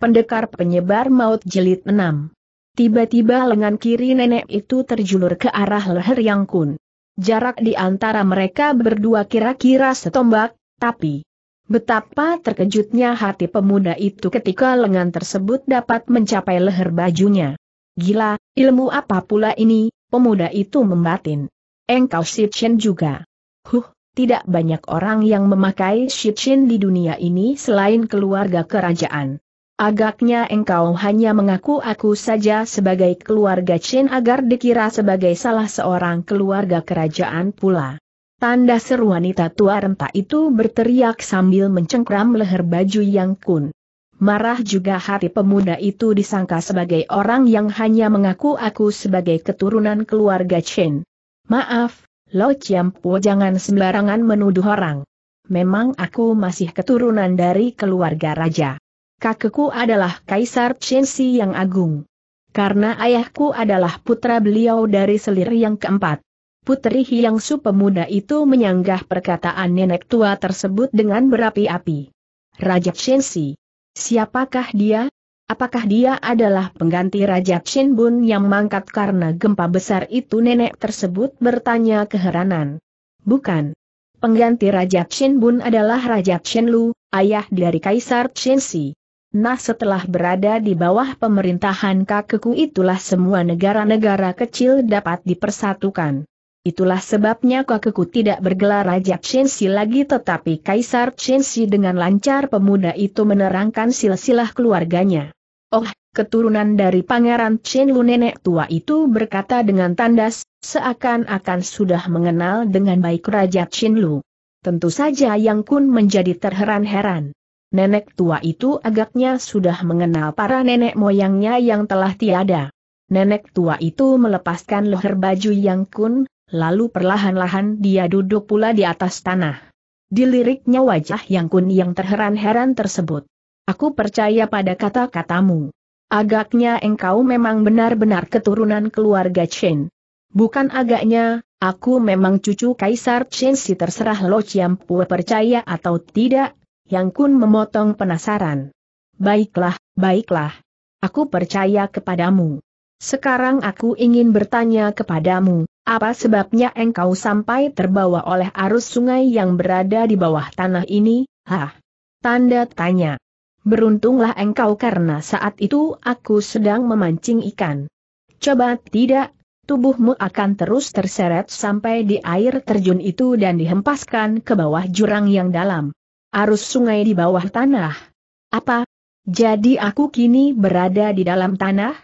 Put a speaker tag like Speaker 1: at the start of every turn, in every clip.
Speaker 1: Pendekar Penyebar Maut jelit 6 Tiba-tiba lengan kiri nenek itu terjulur ke arah leher Yang Kun. Jarak di antara mereka berdua kira-kira setombak, tapi betapa terkejutnya hati pemuda itu ketika lengan tersebut dapat mencapai leher bajunya. Gila, ilmu apa pula ini, pemuda itu membatin. Engkau Chen juga. Huh, tidak banyak orang yang memakai Chen di dunia ini selain keluarga kerajaan. Agaknya engkau hanya mengaku aku saja sebagai keluarga Chen agar dikira sebagai salah seorang keluarga kerajaan pula. Tanda seru wanita tua renta itu berteriak sambil mencengkram leher baju yang kun. Marah juga hati pemuda itu disangka sebagai orang yang hanya mengaku aku sebagai keturunan keluarga Chen. Maaf, Lo Chiampo jangan sembarangan menuduh orang. Memang aku masih keturunan dari keluarga raja kakekku adalah Kaisar Chensi yang agung. Karena ayahku adalah putra beliau dari selir yang keempat. Putri Super pemuda itu menyanggah perkataan nenek tua tersebut dengan berapi-api. Raja Chensi. Siapakah dia? Apakah dia adalah pengganti Raja Chen Bun yang mangkat karena gempa besar itu nenek tersebut bertanya keheranan. Bukan. Pengganti Raja Chen Bun adalah Raja Chen Lu, ayah dari Kaisar Chen Nah setelah berada di bawah pemerintahan kakekku itulah semua negara-negara kecil dapat dipersatukan. Itulah sebabnya kakekku tidak bergelar Raja Chensi lagi tetapi Kaisar Chensi dengan lancar pemuda itu menerangkan silsilah keluarganya. Oh, keturunan dari Pangeran Chenlu nenek tua itu berkata dengan tandas, seakan-akan sudah mengenal dengan baik Raja Chenlu. Tentu saja Yang Kun menjadi terheran-heran. Nenek tua itu agaknya sudah mengenal para nenek moyangnya yang telah tiada. Nenek tua itu melepaskan leher baju yang kun, lalu perlahan-lahan dia duduk pula di atas tanah. Diliriknya wajah yang kun yang terheran-heran tersebut. Aku percaya pada kata-katamu. Agaknya engkau memang benar-benar keturunan keluarga Chen. Bukan agaknya, aku memang cucu Kaisar Chen si terserah Lo Chiampu percaya atau tidak, yang Kun memotong penasaran. Baiklah, baiklah. Aku percaya kepadamu. Sekarang aku ingin bertanya kepadamu, apa sebabnya engkau sampai terbawa oleh arus sungai yang berada di bawah tanah ini? Hah? Tanda tanya. Beruntunglah engkau karena saat itu aku sedang memancing ikan. Coba tidak, tubuhmu akan terus terseret sampai di air terjun itu dan dihempaskan ke bawah jurang yang dalam arus sungai di bawah tanah. Apa? Jadi aku kini berada di dalam tanah?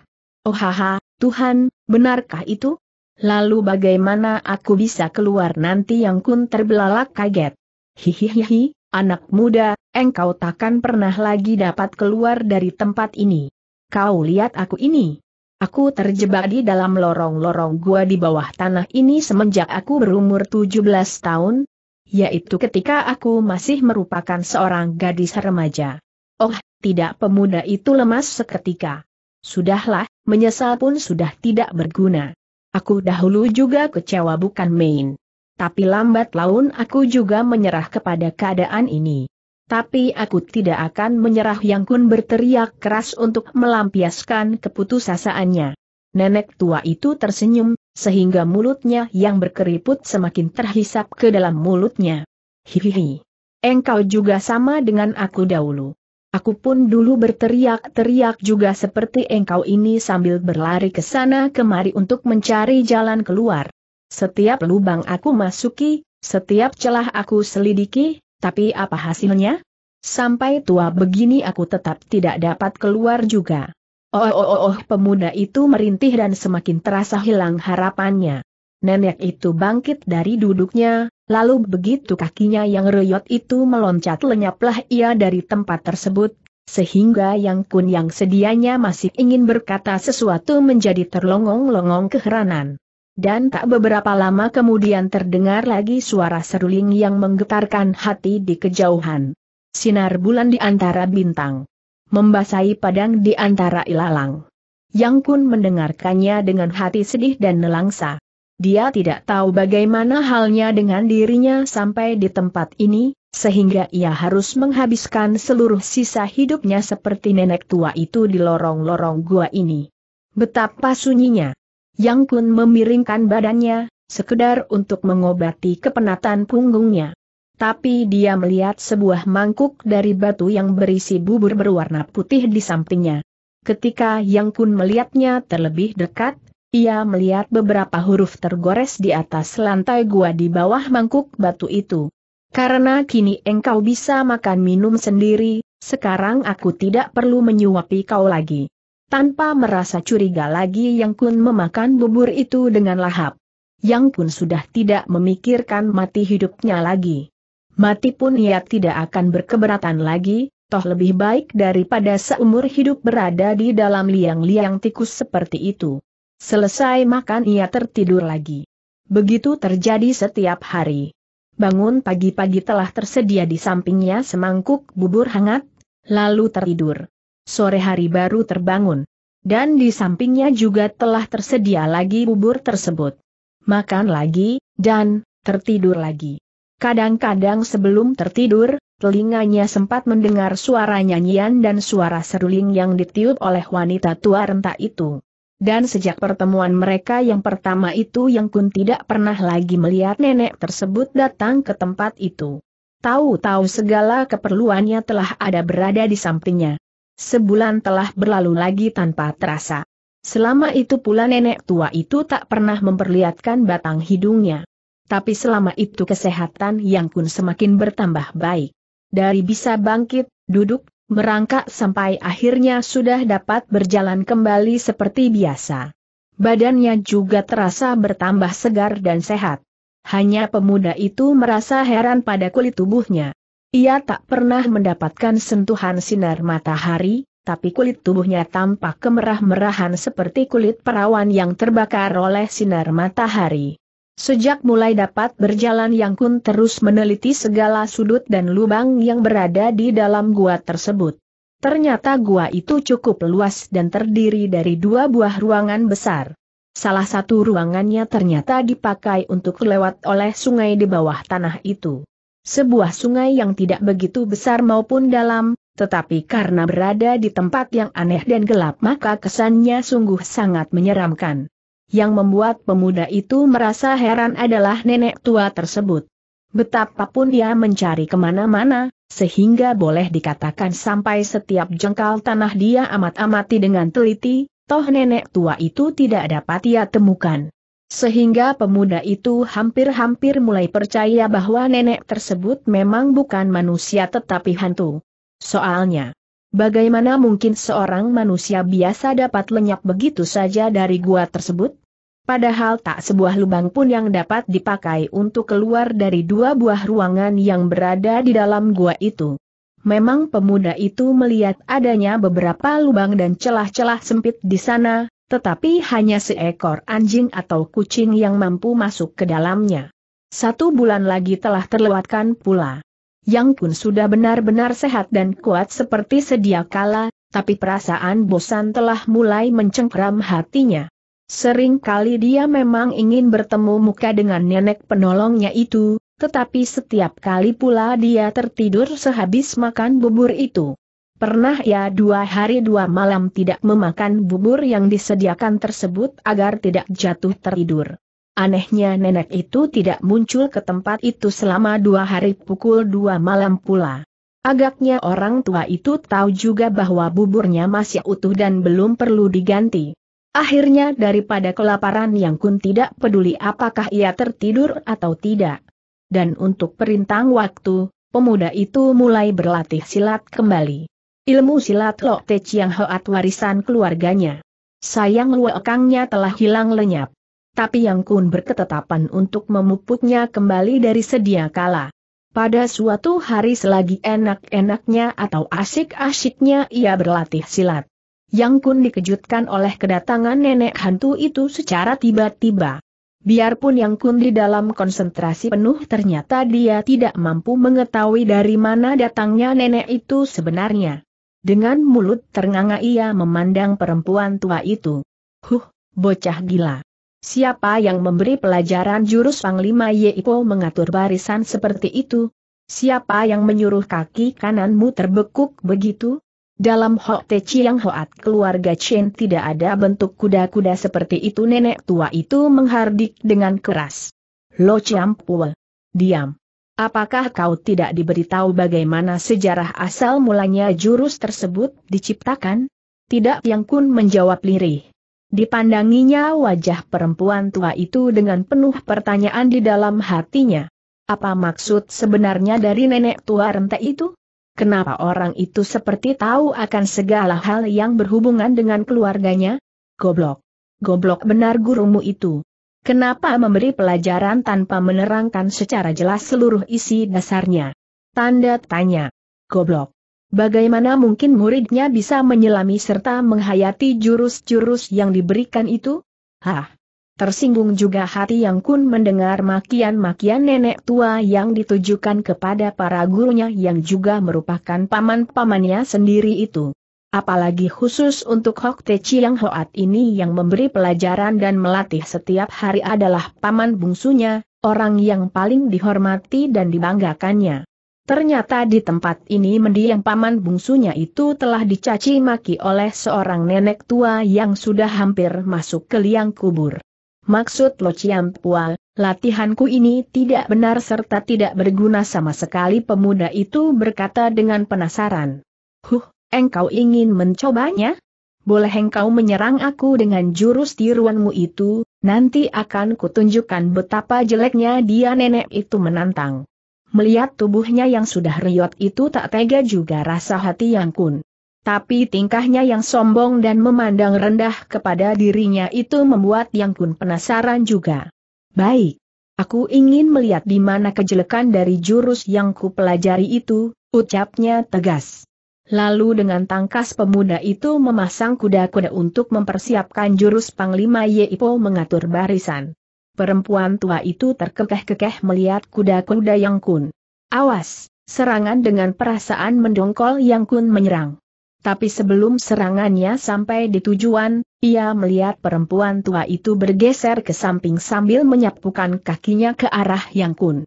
Speaker 1: Oh haha, Tuhan, benarkah itu? Lalu bagaimana aku bisa keluar nanti yang kun terbelalak kaget? Hihihihi, anak muda, engkau takkan pernah lagi dapat keluar dari tempat ini. Kau lihat aku ini. Aku terjebak di dalam lorong-lorong gua di bawah tanah ini semenjak aku berumur 17 tahun, yaitu ketika aku masih merupakan seorang gadis remaja. Oh, tidak pemuda itu lemas seketika. Sudahlah, menyesal pun sudah tidak berguna. Aku dahulu juga kecewa bukan main. Tapi lambat laun aku juga menyerah kepada keadaan ini. Tapi aku tidak akan menyerah yang kun berteriak keras untuk melampiaskan keputusasaannya. Nenek tua itu tersenyum, sehingga mulutnya yang berkeriput semakin terhisap ke dalam mulutnya. Hihihi. Engkau juga sama dengan aku dahulu. Aku pun dulu berteriak-teriak juga seperti engkau ini sambil berlari ke sana kemari untuk mencari jalan keluar. Setiap lubang aku masuki, setiap celah aku selidiki, tapi apa hasilnya? Sampai tua begini aku tetap tidak dapat keluar juga. Oh, oh, oh, oh, pemuda itu merintih dan semakin terasa hilang harapannya. Nenek itu bangkit dari duduknya, lalu begitu kakinya yang reyot itu meloncat lenyaplah ia dari tempat tersebut, sehingga yang kun yang sedianya masih ingin berkata sesuatu menjadi terlongong-longong keheranan. Dan tak beberapa lama kemudian terdengar lagi suara seruling yang menggetarkan hati di kejauhan. Sinar bulan di antara bintang membasahi padang di antara ilalang. Yang Kun mendengarkannya dengan hati sedih dan nelangsa. Dia tidak tahu bagaimana halnya dengan dirinya sampai di tempat ini, sehingga ia harus menghabiskan seluruh sisa hidupnya seperti nenek tua itu di lorong-lorong gua ini. Betapa sunyinya. Yang Kun memiringkan badannya, sekedar untuk mengobati kepenatan punggungnya tapi dia melihat sebuah mangkuk dari batu yang berisi bubur berwarna putih di sampingnya. Ketika Yang Kun melihatnya terlebih dekat, ia melihat beberapa huruf tergores di atas lantai gua di bawah mangkuk batu itu. Karena kini engkau bisa makan minum sendiri, sekarang aku tidak perlu menyuapi kau lagi. Tanpa merasa curiga lagi Yang Kun memakan bubur itu dengan lahap. Yang Kun sudah tidak memikirkan mati hidupnya lagi. Mati pun ia tidak akan berkeberatan lagi, toh lebih baik daripada seumur hidup berada di dalam liang-liang tikus seperti itu. Selesai makan ia tertidur lagi. Begitu terjadi setiap hari. Bangun pagi-pagi telah tersedia di sampingnya semangkuk bubur hangat, lalu tertidur. Sore hari baru terbangun. Dan di sampingnya juga telah tersedia lagi bubur tersebut. Makan lagi, dan tertidur lagi. Kadang-kadang sebelum tertidur, telinganya sempat mendengar suara nyanyian dan suara seruling yang ditiup oleh wanita tua renta itu. Dan sejak pertemuan mereka yang pertama itu yang kun tidak pernah lagi melihat nenek tersebut datang ke tempat itu. Tahu-tahu segala keperluannya telah ada berada di sampingnya. Sebulan telah berlalu lagi tanpa terasa. Selama itu pula nenek tua itu tak pernah memperlihatkan batang hidungnya tapi selama itu kesehatan Yang Kun semakin bertambah baik. Dari bisa bangkit, duduk, merangkak sampai akhirnya sudah dapat berjalan kembali seperti biasa. Badannya juga terasa bertambah segar dan sehat. Hanya pemuda itu merasa heran pada kulit tubuhnya. Ia tak pernah mendapatkan sentuhan sinar matahari, tapi kulit tubuhnya tampak kemerah-merahan seperti kulit perawan yang terbakar oleh sinar matahari. Sejak mulai dapat berjalan Yang Kun terus meneliti segala sudut dan lubang yang berada di dalam gua tersebut. Ternyata gua itu cukup luas dan terdiri dari dua buah ruangan besar. Salah satu ruangannya ternyata dipakai untuk lewat oleh sungai di bawah tanah itu. Sebuah sungai yang tidak begitu besar maupun dalam, tetapi karena berada di tempat yang aneh dan gelap maka kesannya sungguh sangat menyeramkan. Yang membuat pemuda itu merasa heran adalah nenek tua tersebut. Betapapun dia mencari kemana-mana, sehingga boleh dikatakan sampai setiap jengkal tanah dia amat-amati dengan teliti, toh nenek tua itu tidak dapat ia temukan. Sehingga pemuda itu hampir-hampir mulai percaya bahwa nenek tersebut memang bukan manusia tetapi hantu. Soalnya, Bagaimana mungkin seorang manusia biasa dapat lenyap begitu saja dari gua tersebut? Padahal tak sebuah lubang pun yang dapat dipakai untuk keluar dari dua buah ruangan yang berada di dalam gua itu. Memang pemuda itu melihat adanya beberapa lubang dan celah-celah sempit di sana, tetapi hanya seekor anjing atau kucing yang mampu masuk ke dalamnya. Satu bulan lagi telah terlewatkan pula. Yang pun sudah benar-benar sehat dan kuat seperti sedia kala, tapi perasaan bosan telah mulai mencengkram hatinya. Sering kali dia memang ingin bertemu muka dengan nenek penolongnya itu, tetapi setiap kali pula dia tertidur sehabis makan bubur itu. Pernah ya dua hari dua malam tidak memakan bubur yang disediakan tersebut agar tidak jatuh tertidur. Anehnya nenek itu tidak muncul ke tempat itu selama dua hari pukul dua malam pula. Agaknya orang tua itu tahu juga bahwa buburnya masih utuh dan belum perlu diganti. Akhirnya daripada kelaparan yang kun tidak peduli apakah ia tertidur atau tidak. Dan untuk perintang waktu, pemuda itu mulai berlatih silat kembali. Ilmu silat Lo Te Chiang Hoat warisan keluarganya. Sayang luekangnya telah hilang lenyap tapi Yang Kun berketetapan untuk memupuknya kembali dari sedia kala. Pada suatu hari selagi enak-enaknya atau asik-asiknya ia berlatih silat. Yang Kun dikejutkan oleh kedatangan nenek hantu itu secara tiba-tiba. Biarpun Yang Kun di dalam konsentrasi penuh ternyata dia tidak mampu mengetahui dari mana datangnya nenek itu sebenarnya. Dengan mulut ternganga ia memandang perempuan tua itu. Huh, bocah gila. Siapa yang memberi pelajaran jurus Panglima Yeipo mengatur barisan seperti itu? Siapa yang menyuruh kaki kananmu terbekuk begitu? Dalam Hok Te Chiang Hoat keluarga Chen tidak ada bentuk kuda-kuda seperti itu nenek tua itu menghardik dengan keras. Lo Chiang Pua. Diam. Apakah kau tidak diberitahu bagaimana sejarah asal mulanya jurus tersebut diciptakan? Tidak Yang Kun menjawab lirih. Dipandanginya wajah perempuan tua itu dengan penuh pertanyaan di dalam hatinya. Apa maksud sebenarnya dari nenek tua rente itu? Kenapa orang itu seperti tahu akan segala hal yang berhubungan dengan keluarganya? Goblok. Goblok benar gurumu itu. Kenapa memberi pelajaran tanpa menerangkan secara jelas seluruh isi dasarnya? Tanda tanya. Goblok. Bagaimana mungkin muridnya bisa menyelami serta menghayati jurus-jurus yang diberikan itu? Hah! Tersinggung juga hati yang kun mendengar makian-makian nenek tua yang ditujukan kepada para gurunya yang juga merupakan paman-pamannya sendiri itu. Apalagi khusus untuk Hok Te Chiang Hoat ini yang memberi pelajaran dan melatih setiap hari adalah paman bungsunya, orang yang paling dihormati dan dibanggakannya. Ternyata di tempat ini mendiang paman bungsunya itu telah dicaci maki oleh seorang nenek tua yang sudah hampir masuk ke liang kubur. Maksud Lo Pua, latihanku ini tidak benar serta tidak berguna sama sekali pemuda itu berkata dengan penasaran. Huh, engkau ingin mencobanya? Boleh engkau menyerang aku dengan jurus tiruanmu itu, nanti akan kutunjukkan betapa jeleknya dia nenek itu menantang. Melihat tubuhnya yang sudah riot itu tak tega juga rasa hati yang kun. Tapi tingkahnya yang sombong dan memandang rendah kepada dirinya itu membuat Yang Kun penasaran juga. Baik. Aku ingin melihat di mana kejelekan dari jurus yang ku pelajari itu, ucapnya tegas. Lalu dengan tangkas pemuda itu memasang kuda-kuda untuk mempersiapkan jurus Panglima Yeipo mengatur barisan perempuan tua itu terkekeh-kekeh melihat kuda-kuda Yang Kun. Awas, serangan dengan perasaan mendongkol Yang Kun menyerang. Tapi sebelum serangannya sampai di tujuan, ia melihat perempuan tua itu bergeser ke samping sambil menyapukan kakinya ke arah Yang Kun.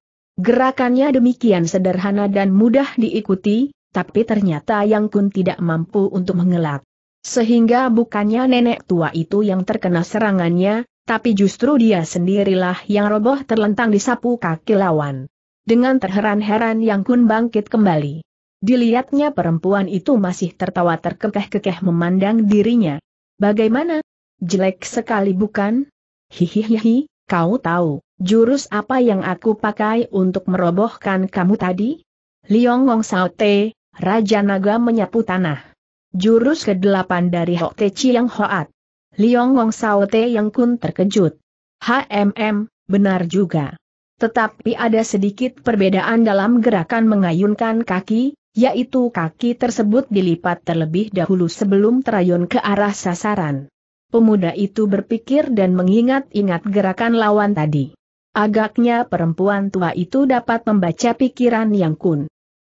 Speaker 1: Gerakannya demikian sederhana dan mudah diikuti, tapi ternyata Yang Kun tidak mampu untuk mengelak. Sehingga bukannya nenek tua itu yang terkena serangannya, tapi justru dia sendirilah yang roboh terlentang di sapu kaki lawan. Dengan terheran-heran Yang Kun bangkit kembali. Dilihatnya perempuan itu masih tertawa terkekeh-kekeh memandang dirinya. Bagaimana? Jelek sekali bukan? Hihihihi, kau tahu, jurus apa yang aku pakai untuk merobohkan kamu tadi? Liong Ngong Saute, Raja Naga menyapu tanah. Jurus ke-8 dari Hok Te Chiang Hoat. Liong Wong Sao Te Yang Kun terkejut. HMM, benar juga. Tetapi ada sedikit perbedaan dalam gerakan mengayunkan kaki, yaitu kaki tersebut dilipat terlebih dahulu sebelum terayun ke arah sasaran. Pemuda itu berpikir dan mengingat-ingat gerakan lawan tadi. Agaknya perempuan tua itu dapat membaca pikiran Yang Kun.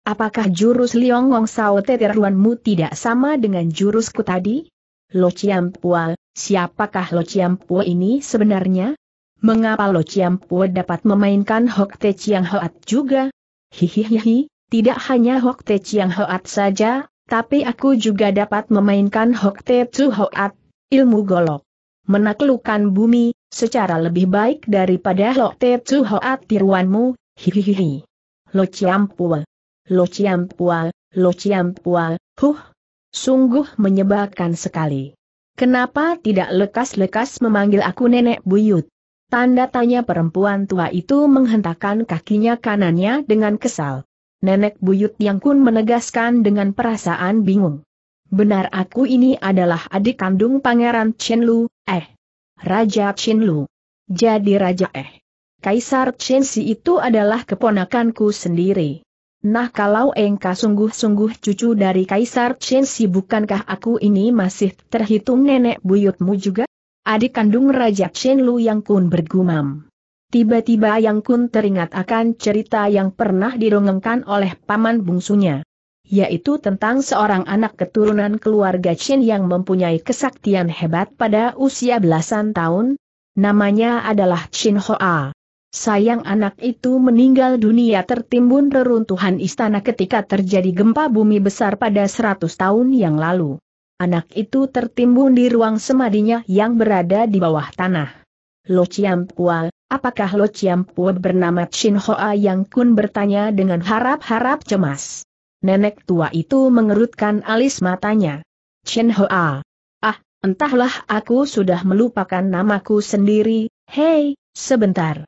Speaker 1: Apakah jurus Liong Wong Sao Te Mu tidak sama dengan jurusku tadi? Lo Chiam Pual, siapakah Lo Chiam Pue ini sebenarnya? Mengapa Lo Chiam Pue dapat memainkan Hok Te Chiang Hoat juga? Hihihihi, tidak hanya Hok Te Chiang Hoat saja, tapi aku juga dapat memainkan Hok Te Chu Hoat, ilmu golok. Menaklukkan bumi, secara lebih baik daripada Hok Te Chu Hoat tiruanmu, hihihihi. Lo Chiam Pue. Lo Chiam Pue, Lo Chiam Pue, huh. Sungguh menyebalkan sekali. Kenapa tidak lekas-lekas memanggil aku nenek buyut? Tanda tanya perempuan tua itu menghentakkan kakinya kanannya dengan kesal. Nenek buyut yang kun menegaskan dengan perasaan bingung. Benar aku ini adalah adik kandung pangeran Chen Lu, eh. Raja Chen Lu. Jadi raja eh. Kaisar Chen Si itu adalah keponakanku sendiri. Nah kalau engkau sungguh-sungguh cucu dari Kaisar Chen Si bukankah aku ini masih terhitung nenek buyutmu juga? Adik kandung Raja Chen Lu Yang Kun bergumam. Tiba-tiba Yang Kun teringat akan cerita yang pernah didongengkan oleh paman bungsunya yaitu tentang seorang anak keturunan keluarga Chen yang mempunyai kesaktian hebat pada usia belasan tahun. Namanya adalah Chin Hoa. Sayang anak itu meninggal dunia tertimbun reruntuhan istana ketika terjadi gempa bumi besar pada 100 tahun yang lalu. Anak itu tertimbun di ruang semadinya yang berada di bawah tanah. Lo Chiampua, apakah Lo Chiampua bernama Chin Hoa Yang Kun bertanya dengan harap-harap cemas. Nenek tua itu mengerutkan alis matanya. Chin Hoa. Ah, entahlah aku sudah melupakan namaku sendiri, hei, sebentar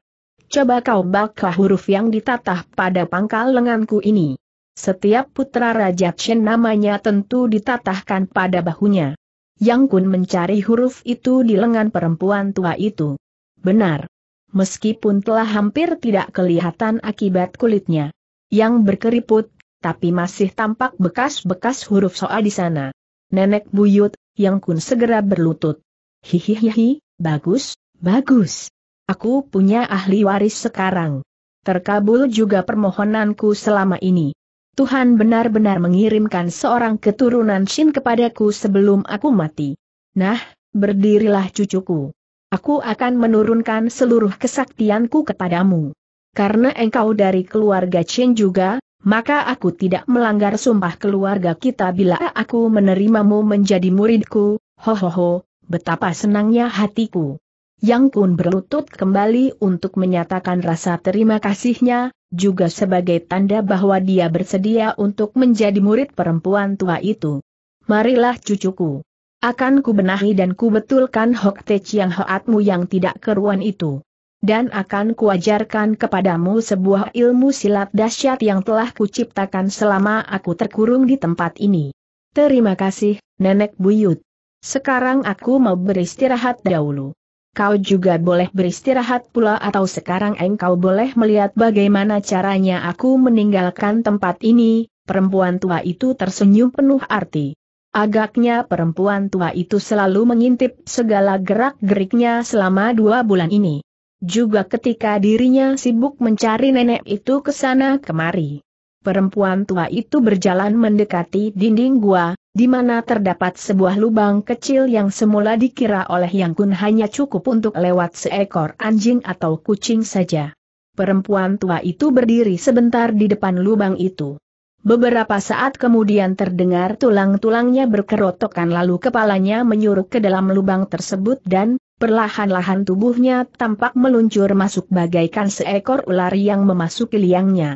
Speaker 1: coba kau baca huruf yang ditatah pada pangkal lenganku ini. Setiap putra Raja Chen namanya tentu ditatahkan pada bahunya. Yang Kun mencari huruf itu di lengan perempuan tua itu. Benar. Meskipun telah hampir tidak kelihatan akibat kulitnya. Yang berkeriput, tapi masih tampak bekas-bekas huruf soa di sana. Nenek buyut, Yang Kun segera berlutut. Hihihihi, bagus, bagus. Aku punya ahli waris sekarang. Terkabul juga permohonanku selama ini. Tuhan benar-benar mengirimkan seorang keturunan Shin kepadaku sebelum aku mati. Nah, berdirilah cucuku. Aku akan menurunkan seluruh kesaktianku kepadamu. Karena engkau dari keluarga Shin juga, maka aku tidak melanggar sumpah keluarga kita bila aku menerimamu menjadi muridku, hohoho, betapa senangnya hatiku. Yang Kun berlutut kembali untuk menyatakan rasa terima kasihnya, juga sebagai tanda bahwa dia bersedia untuk menjadi murid perempuan tua itu. Marilah cucuku. Akan ku benahi dan ku betulkan Hok Te Chiang Hoatmu yang tidak keruan itu. Dan akan kuajarkan kepadamu sebuah ilmu silat dahsyat yang telah kuciptakan selama aku terkurung di tempat ini. Terima kasih, Nenek Buyut. Sekarang aku mau beristirahat dahulu kau juga boleh beristirahat pula atau sekarang engkau boleh melihat bagaimana caranya aku meninggalkan tempat ini, perempuan tua itu tersenyum penuh arti. Agaknya perempuan tua itu selalu mengintip segala gerak-geriknya selama dua bulan ini. Juga ketika dirinya sibuk mencari nenek itu ke sana kemari. Perempuan tua itu berjalan mendekati dinding gua, di mana terdapat sebuah lubang kecil yang semula dikira oleh Yang Kun hanya cukup untuk lewat seekor anjing atau kucing saja. Perempuan tua itu berdiri sebentar di depan lubang itu. Beberapa saat kemudian terdengar tulang-tulangnya berkerotokan lalu kepalanya menyuruh ke dalam lubang tersebut dan, perlahan-lahan tubuhnya tampak meluncur masuk bagaikan seekor ular yang memasuki liangnya.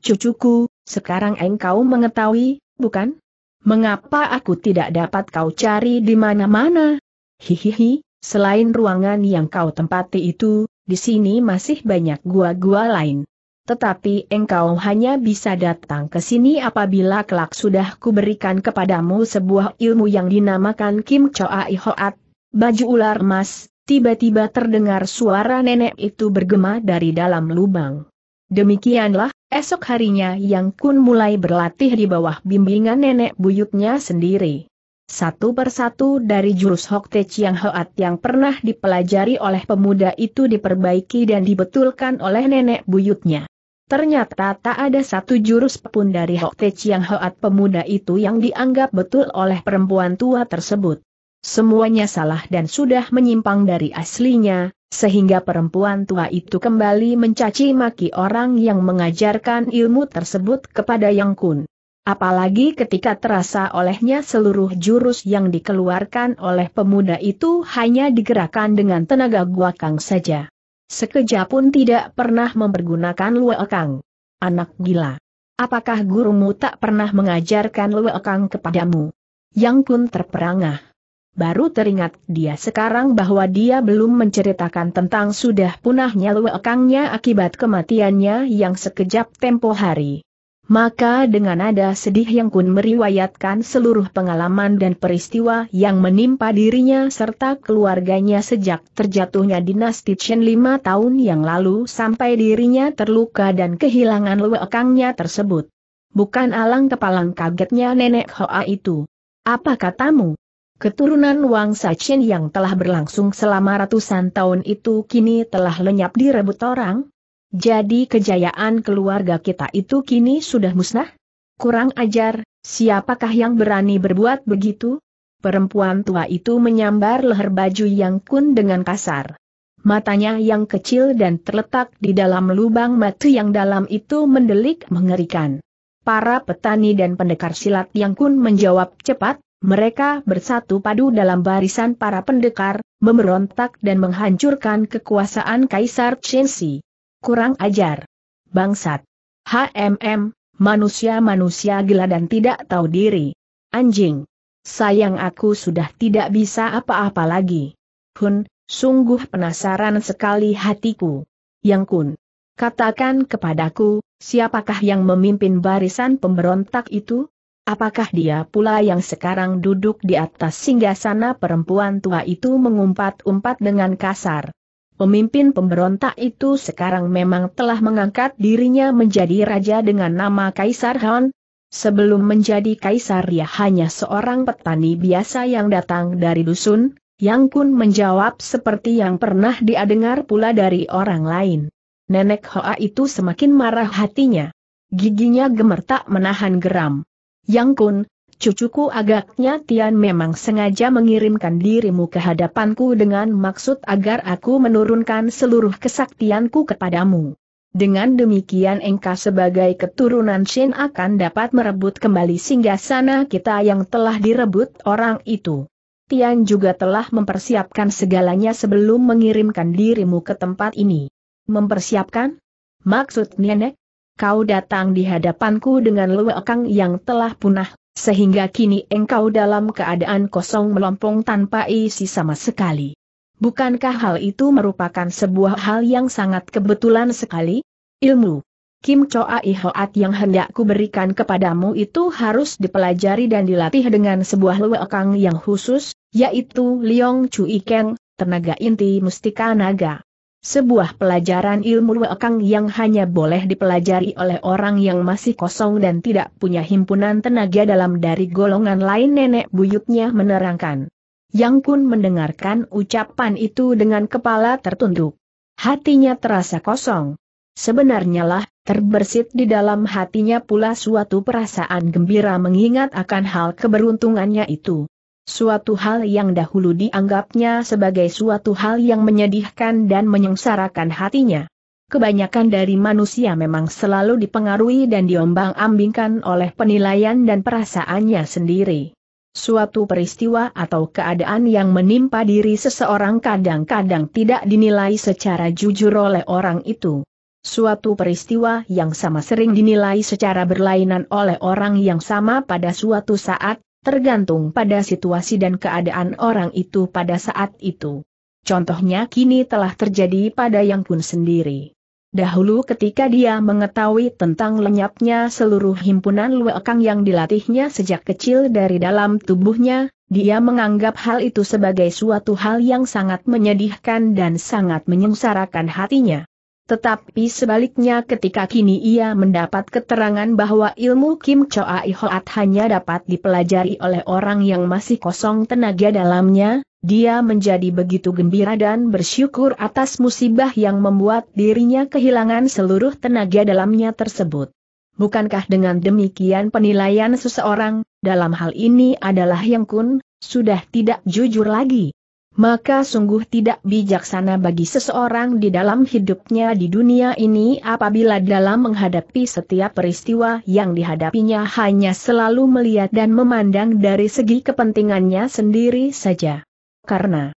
Speaker 1: Cucuku, sekarang engkau mengetahui, bukan? Mengapa aku tidak dapat kau cari di mana-mana? Hihihi, selain ruangan yang kau tempati itu, di sini masih banyak gua-gua lain. Tetapi engkau hanya bisa datang ke sini apabila kelak sudah kuberikan kepadamu sebuah ilmu yang dinamakan Kim Choa Ihoat, baju ular emas, tiba-tiba terdengar suara nenek itu bergema dari dalam lubang. Demikianlah, esok harinya Yang Kun mulai berlatih di bawah bimbingan nenek buyutnya sendiri. Satu persatu dari jurus Hok Te Chiang Hoat yang pernah dipelajari oleh pemuda itu diperbaiki dan dibetulkan oleh nenek buyutnya. Ternyata tak ada satu jurus pun dari Hok Te Chiang Hoat pemuda itu yang dianggap betul oleh perempuan tua tersebut. Semuanya salah dan sudah menyimpang dari aslinya, sehingga perempuan tua itu kembali mencaci maki orang yang mengajarkan ilmu tersebut kepada Yang Kun. Apalagi ketika terasa olehnya seluruh jurus yang dikeluarkan oleh pemuda itu hanya digerakkan dengan tenaga guakang saja. Sekejap pun tidak pernah mempergunakan kang. Anak gila. Apakah gurumu tak pernah mengajarkan kang kepadamu? Yang Kun terperangah baru teringat dia sekarang bahwa dia belum menceritakan tentang sudah punahnya luekangnya akibat kematiannya yang sekejap tempo hari. Maka dengan nada sedih yang kun meriwayatkan seluruh pengalaman dan peristiwa yang menimpa dirinya serta keluarganya sejak terjatuhnya dinasti Chen lima tahun yang lalu sampai dirinya terluka dan kehilangan luekangnya tersebut. Bukan alang kepalang kagetnya nenek Hoa itu. Apa katamu? Keturunan Wangsa Chen yang telah berlangsung selama ratusan tahun itu kini telah lenyap direbut orang? Jadi kejayaan keluarga kita itu kini sudah musnah? Kurang ajar, siapakah yang berani berbuat begitu? Perempuan tua itu menyambar leher baju yang kun dengan kasar. Matanya yang kecil dan terletak di dalam lubang mata yang dalam itu mendelik mengerikan. Para petani dan pendekar silat yang kun menjawab cepat, mereka bersatu padu dalam barisan para pendekar, memberontak dan menghancurkan kekuasaan Kaisar Chensi. Kurang ajar. Bangsat. HMM, manusia-manusia gila dan tidak tahu diri. Anjing. Sayang aku sudah tidak bisa apa-apa lagi. Hun, sungguh penasaran sekali hatiku. Yang kun. Katakan kepadaku, siapakah yang memimpin barisan pemberontak itu? Apakah dia pula yang sekarang duduk di atas singgasana perempuan tua itu mengumpat-umpat dengan kasar? Pemimpin pemberontak itu sekarang memang telah mengangkat dirinya menjadi raja dengan nama Kaisar Han. Sebelum menjadi kaisar ia hanya seorang petani biasa yang datang dari dusun, Yang Kun menjawab seperti yang pernah dia dengar pula dari orang lain. Nenek Hoa itu semakin marah hatinya. Giginya gemertak menahan geram. Yang Kun, cucuku agaknya Tian memang sengaja mengirimkan dirimu ke hadapanku dengan maksud agar aku menurunkan seluruh kesaktianku kepadamu. Dengan demikian engkau sebagai keturunan Shin akan dapat merebut kembali singgasana kita yang telah direbut orang itu. Tian juga telah mempersiapkan segalanya sebelum mengirimkan dirimu ke tempat ini. Mempersiapkan? Maksud nenek? kau datang di hadapanku dengan luekang yang telah punah, sehingga kini engkau dalam keadaan kosong melompong tanpa isi sama sekali. Bukankah hal itu merupakan sebuah hal yang sangat kebetulan sekali? Ilmu Kim Choa Ihoat yang hendak kuberikan kepadamu itu harus dipelajari dan dilatih dengan sebuah luekang yang khusus, yaitu Liong Chu Ikeng, tenaga inti mustika naga. Sebuah pelajaran ilmu wakang yang hanya boleh dipelajari oleh orang yang masih kosong dan tidak punya himpunan tenaga dalam dari golongan lain nenek buyutnya menerangkan. Yang pun mendengarkan ucapan itu dengan kepala tertunduk. Hatinya terasa kosong. Sebenarnya lah, terbersit di dalam hatinya pula suatu perasaan gembira mengingat akan hal keberuntungannya itu. Suatu hal yang dahulu dianggapnya sebagai suatu hal yang menyedihkan dan menyengsarakan hatinya. Kebanyakan dari manusia memang selalu dipengaruhi dan diombang-ambingkan oleh penilaian dan perasaannya sendiri. Suatu peristiwa atau keadaan yang menimpa diri seseorang kadang-kadang tidak dinilai secara jujur oleh orang itu. Suatu peristiwa yang sama sering dinilai secara berlainan oleh orang yang sama pada suatu saat, tergantung pada situasi dan keadaan orang itu pada saat itu. Contohnya kini telah terjadi pada Yang pun sendiri. Dahulu ketika dia mengetahui tentang lenyapnya seluruh himpunan luekang yang dilatihnya sejak kecil dari dalam tubuhnya, dia menganggap hal itu sebagai suatu hal yang sangat menyedihkan dan sangat menyengsarakan hatinya. Tetapi sebaliknya ketika kini ia mendapat keterangan bahwa ilmu Kim Choa Ihoat hanya dapat dipelajari oleh orang yang masih kosong tenaga dalamnya, dia menjadi begitu gembira dan bersyukur atas musibah yang membuat dirinya kehilangan seluruh tenaga dalamnya tersebut. Bukankah dengan demikian penilaian seseorang, dalam hal ini adalah yang kun, sudah tidak jujur lagi? maka sungguh tidak bijaksana bagi seseorang di dalam hidupnya di dunia ini apabila dalam menghadapi setiap peristiwa yang dihadapinya hanya selalu melihat dan memandang dari segi kepentingannya sendiri saja. Karena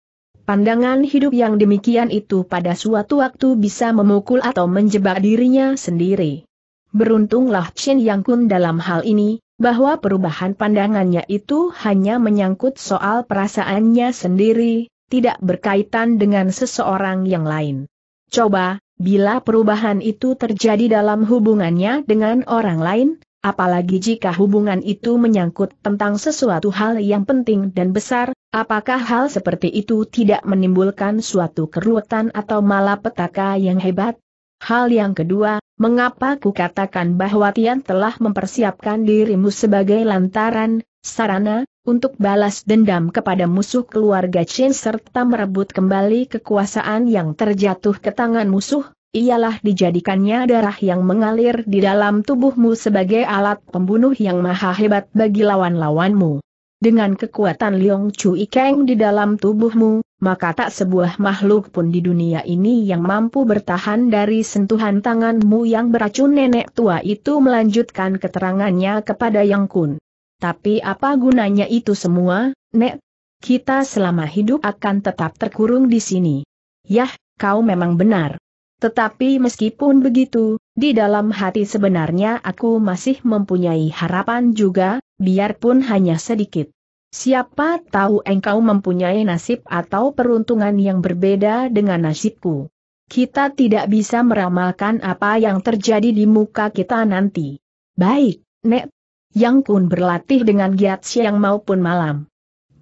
Speaker 1: pandangan hidup yang demikian itu pada suatu waktu bisa memukul atau menjebak dirinya sendiri. Beruntunglah Chen Yang Kun dalam hal ini, bahwa perubahan pandangannya itu hanya menyangkut soal perasaannya sendiri, tidak berkaitan dengan seseorang yang lain. Coba, bila perubahan itu terjadi dalam hubungannya dengan orang lain, apalagi jika hubungan itu menyangkut tentang sesuatu hal yang penting dan besar, apakah hal seperti itu tidak menimbulkan suatu keruwetan atau malapetaka yang hebat? Hal yang kedua, Mengapa ku katakan bahwa Tian telah mempersiapkan dirimu sebagai lantaran, sarana, untuk balas dendam kepada musuh keluarga Chen serta merebut kembali kekuasaan yang terjatuh ke tangan musuh, ialah dijadikannya darah yang mengalir di dalam tubuhmu sebagai alat pembunuh yang maha hebat bagi lawan-lawanmu. Dengan kekuatan Liong Chu Ikeng di dalam tubuhmu, maka tak sebuah makhluk pun di dunia ini yang mampu bertahan dari sentuhan tanganmu yang beracun nenek tua itu melanjutkan keterangannya kepada Yang Kun. Tapi apa gunanya itu semua, Nek? Kita selama hidup akan tetap terkurung di sini. Yah, kau memang benar. Tetapi meskipun begitu, di dalam hati sebenarnya aku masih mempunyai harapan juga, biarpun hanya sedikit. Siapa tahu engkau mempunyai nasib atau peruntungan yang berbeda dengan nasibku. Kita tidak bisa meramalkan apa yang terjadi di muka kita nanti. Baik, Nek. Yang Kun berlatih dengan giat siang maupun malam.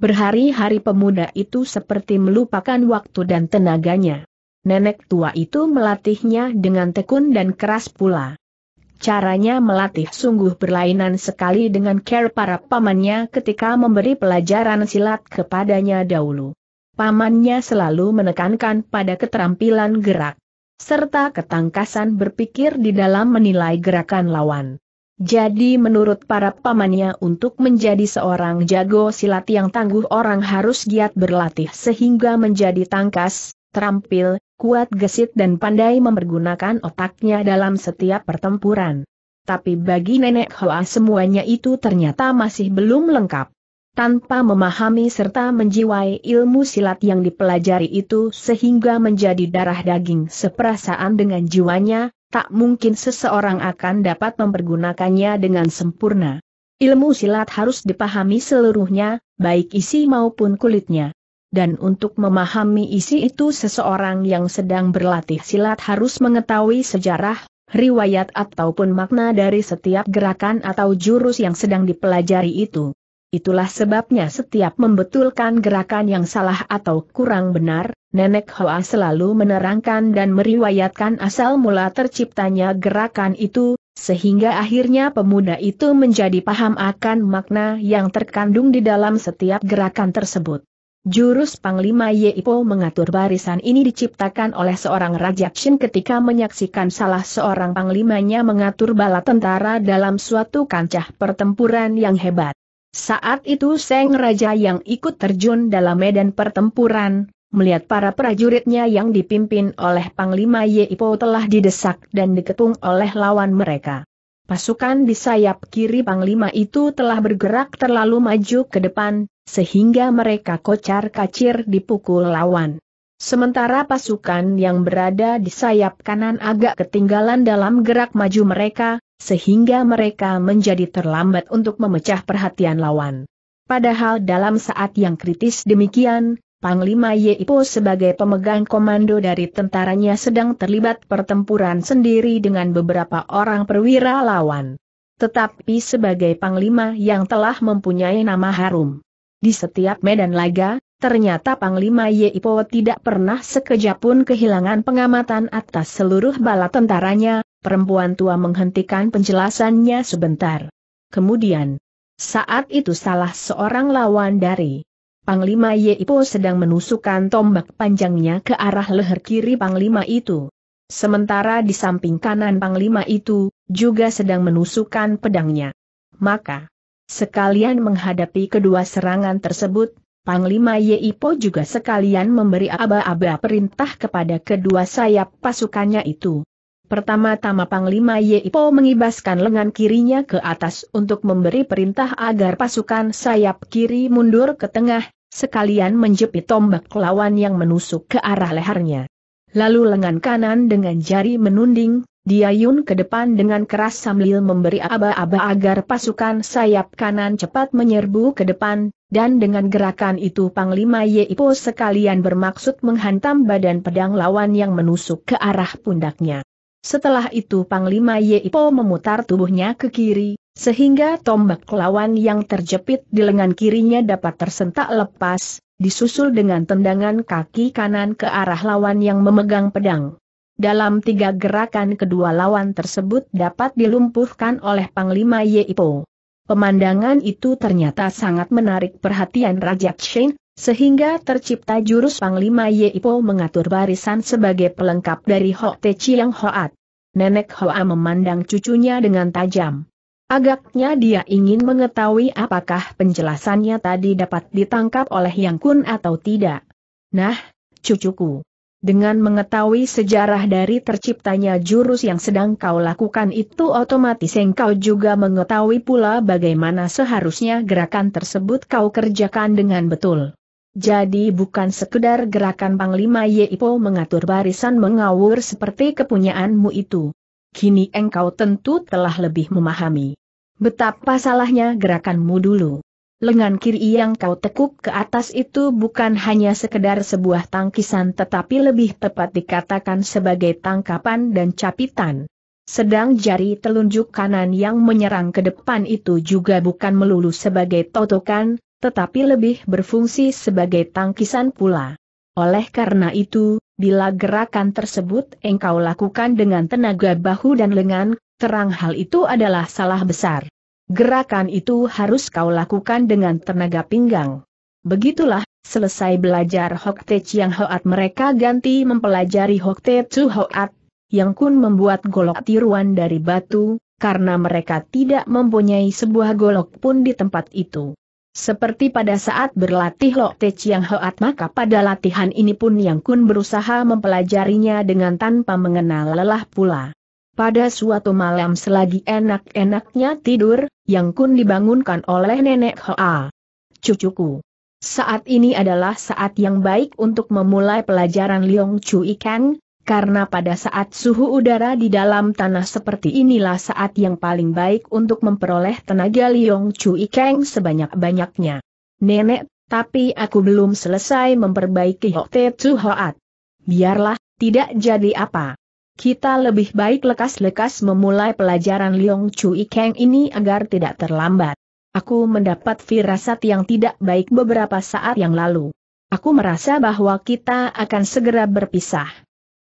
Speaker 1: Berhari-hari pemuda itu seperti melupakan waktu dan tenaganya nenek tua itu melatihnya dengan tekun dan keras pula. Caranya melatih sungguh berlainan sekali dengan care para pamannya ketika memberi pelajaran silat kepadanya dahulu. Pamannya selalu menekankan pada keterampilan gerak, serta ketangkasan berpikir di dalam menilai gerakan lawan. Jadi menurut para pamannya untuk menjadi seorang jago silat yang tangguh orang harus giat berlatih sehingga menjadi tangkas, terampil, kuat gesit dan pandai mempergunakan otaknya dalam setiap pertempuran. Tapi bagi nenek Hoa semuanya itu ternyata masih belum lengkap. Tanpa memahami serta menjiwai ilmu silat yang dipelajari itu sehingga menjadi darah daging seperasaan dengan jiwanya, tak mungkin seseorang akan dapat mempergunakannya dengan sempurna. Ilmu silat harus dipahami seluruhnya, baik isi maupun kulitnya dan untuk memahami isi itu seseorang yang sedang berlatih silat harus mengetahui sejarah, riwayat ataupun makna dari setiap gerakan atau jurus yang sedang dipelajari itu. Itulah sebabnya setiap membetulkan gerakan yang salah atau kurang benar, Nenek Hoa selalu menerangkan dan meriwayatkan asal mula terciptanya gerakan itu, sehingga akhirnya pemuda itu menjadi paham akan makna yang terkandung di dalam setiap gerakan tersebut. Jurus Panglima Yeipo mengatur barisan ini diciptakan oleh seorang Raja Shin ketika menyaksikan salah seorang panglimanya mengatur bala tentara dalam suatu kancah pertempuran yang hebat. Saat itu Seng Raja yang ikut terjun dalam medan pertempuran, melihat para prajuritnya yang dipimpin oleh Panglima Yeipo telah didesak dan dikepung oleh lawan mereka. Pasukan di sayap kiri Panglima itu telah bergerak terlalu maju ke depan, sehingga mereka kocar-kacir dipukul lawan. Sementara pasukan yang berada di sayap kanan agak ketinggalan dalam gerak maju mereka, sehingga mereka menjadi terlambat untuk memecah perhatian lawan. Padahal dalam saat yang kritis demikian, Panglima Yipo sebagai pemegang komando dari tentaranya sedang terlibat pertempuran sendiri dengan beberapa orang perwira lawan. Tetapi sebagai Panglima yang telah mempunyai nama harum. Di setiap medan laga, ternyata Panglima Yipo tidak pernah sekejap pun kehilangan pengamatan atas seluruh bala tentaranya, perempuan tua menghentikan penjelasannya sebentar. Kemudian, saat itu salah seorang lawan dari Panglima Yeipo sedang menusukkan tombak panjangnya ke arah leher kiri Panglima itu. Sementara di samping kanan Panglima itu, juga sedang menusukkan pedangnya. Maka, sekalian menghadapi kedua serangan tersebut, Panglima Yeipo juga sekalian memberi aba-aba perintah kepada kedua sayap pasukannya itu. Pertama-tama Panglima Yeipo mengibaskan lengan kirinya ke atas untuk memberi perintah agar pasukan sayap kiri mundur ke tengah, sekalian menjepit tombak lawan yang menusuk ke arah lehernya. Lalu lengan kanan dengan jari menunding, diayun ke depan dengan keras sambil memberi aba-aba agar pasukan sayap kanan cepat menyerbu ke depan, dan dengan gerakan itu Panglima Yeipo sekalian bermaksud menghantam badan pedang lawan yang menusuk ke arah pundaknya. Setelah itu Panglima Yeipo memutar tubuhnya ke kiri, sehingga tombak lawan yang terjepit di lengan kirinya dapat tersentak lepas, disusul dengan tendangan kaki kanan ke arah lawan yang memegang pedang. Dalam tiga gerakan kedua lawan tersebut dapat dilumpuhkan oleh Panglima Yeipo. Pemandangan itu ternyata sangat menarik perhatian Raja Shen, sehingga tercipta jurus Panglima Yeipo mengatur barisan sebagai pelengkap dari Ho Te Chiang Hoat. Nenek Hoa memandang cucunya dengan tajam. Agaknya dia ingin mengetahui apakah penjelasannya tadi dapat ditangkap oleh Yang Kun atau tidak. Nah, cucuku. Dengan mengetahui sejarah dari terciptanya jurus yang sedang kau lakukan itu otomatis engkau juga mengetahui pula bagaimana seharusnya gerakan tersebut kau kerjakan dengan betul. Jadi bukan sekedar gerakan Panglima Yeipo mengatur barisan mengawur seperti kepunyaanmu itu. Kini engkau tentu telah lebih memahami. Betapa salahnya gerakanmu dulu. Lengan kiri yang kau tekuk ke atas itu bukan hanya sekedar sebuah tangkisan tetapi lebih tepat dikatakan sebagai tangkapan dan capitan. Sedang jari telunjuk kanan yang menyerang ke depan itu juga bukan melulu sebagai totokan, tetapi lebih berfungsi sebagai tangkisan pula. Oleh karena itu, bila gerakan tersebut engkau lakukan dengan tenaga bahu dan lengan, terang hal itu adalah salah besar. Gerakan itu harus kau lakukan dengan tenaga pinggang. Begitulah, selesai belajar Hok Te Chiang Hoat mereka ganti mempelajari Hok Te Chu Hoat, yang kun membuat golok tiruan dari batu, karena mereka tidak mempunyai sebuah golok pun di tempat itu. Seperti pada saat berlatih Lok Te Chiang Hoat maka pada latihan ini pun Yang Kun berusaha mempelajarinya dengan tanpa mengenal lelah pula. Pada suatu malam selagi enak-enaknya tidur, Yang Kun dibangunkan oleh nenek Hoa. Cucuku. Saat ini adalah saat yang baik untuk memulai pelajaran Liong Chui Kang, karena pada saat suhu udara di dalam tanah seperti inilah saat yang paling baik untuk memperoleh tenaga Liong Chui Kang sebanyak-banyaknya. Nenek, tapi aku belum selesai memperbaiki Te Chu Hoat. Biarlah, tidak jadi apa. Kita lebih baik lekas-lekas memulai pelajaran Liong Chu Ikeng ini agar tidak terlambat. Aku mendapat firasat yang tidak baik beberapa saat yang lalu. Aku merasa bahwa kita akan segera berpisah.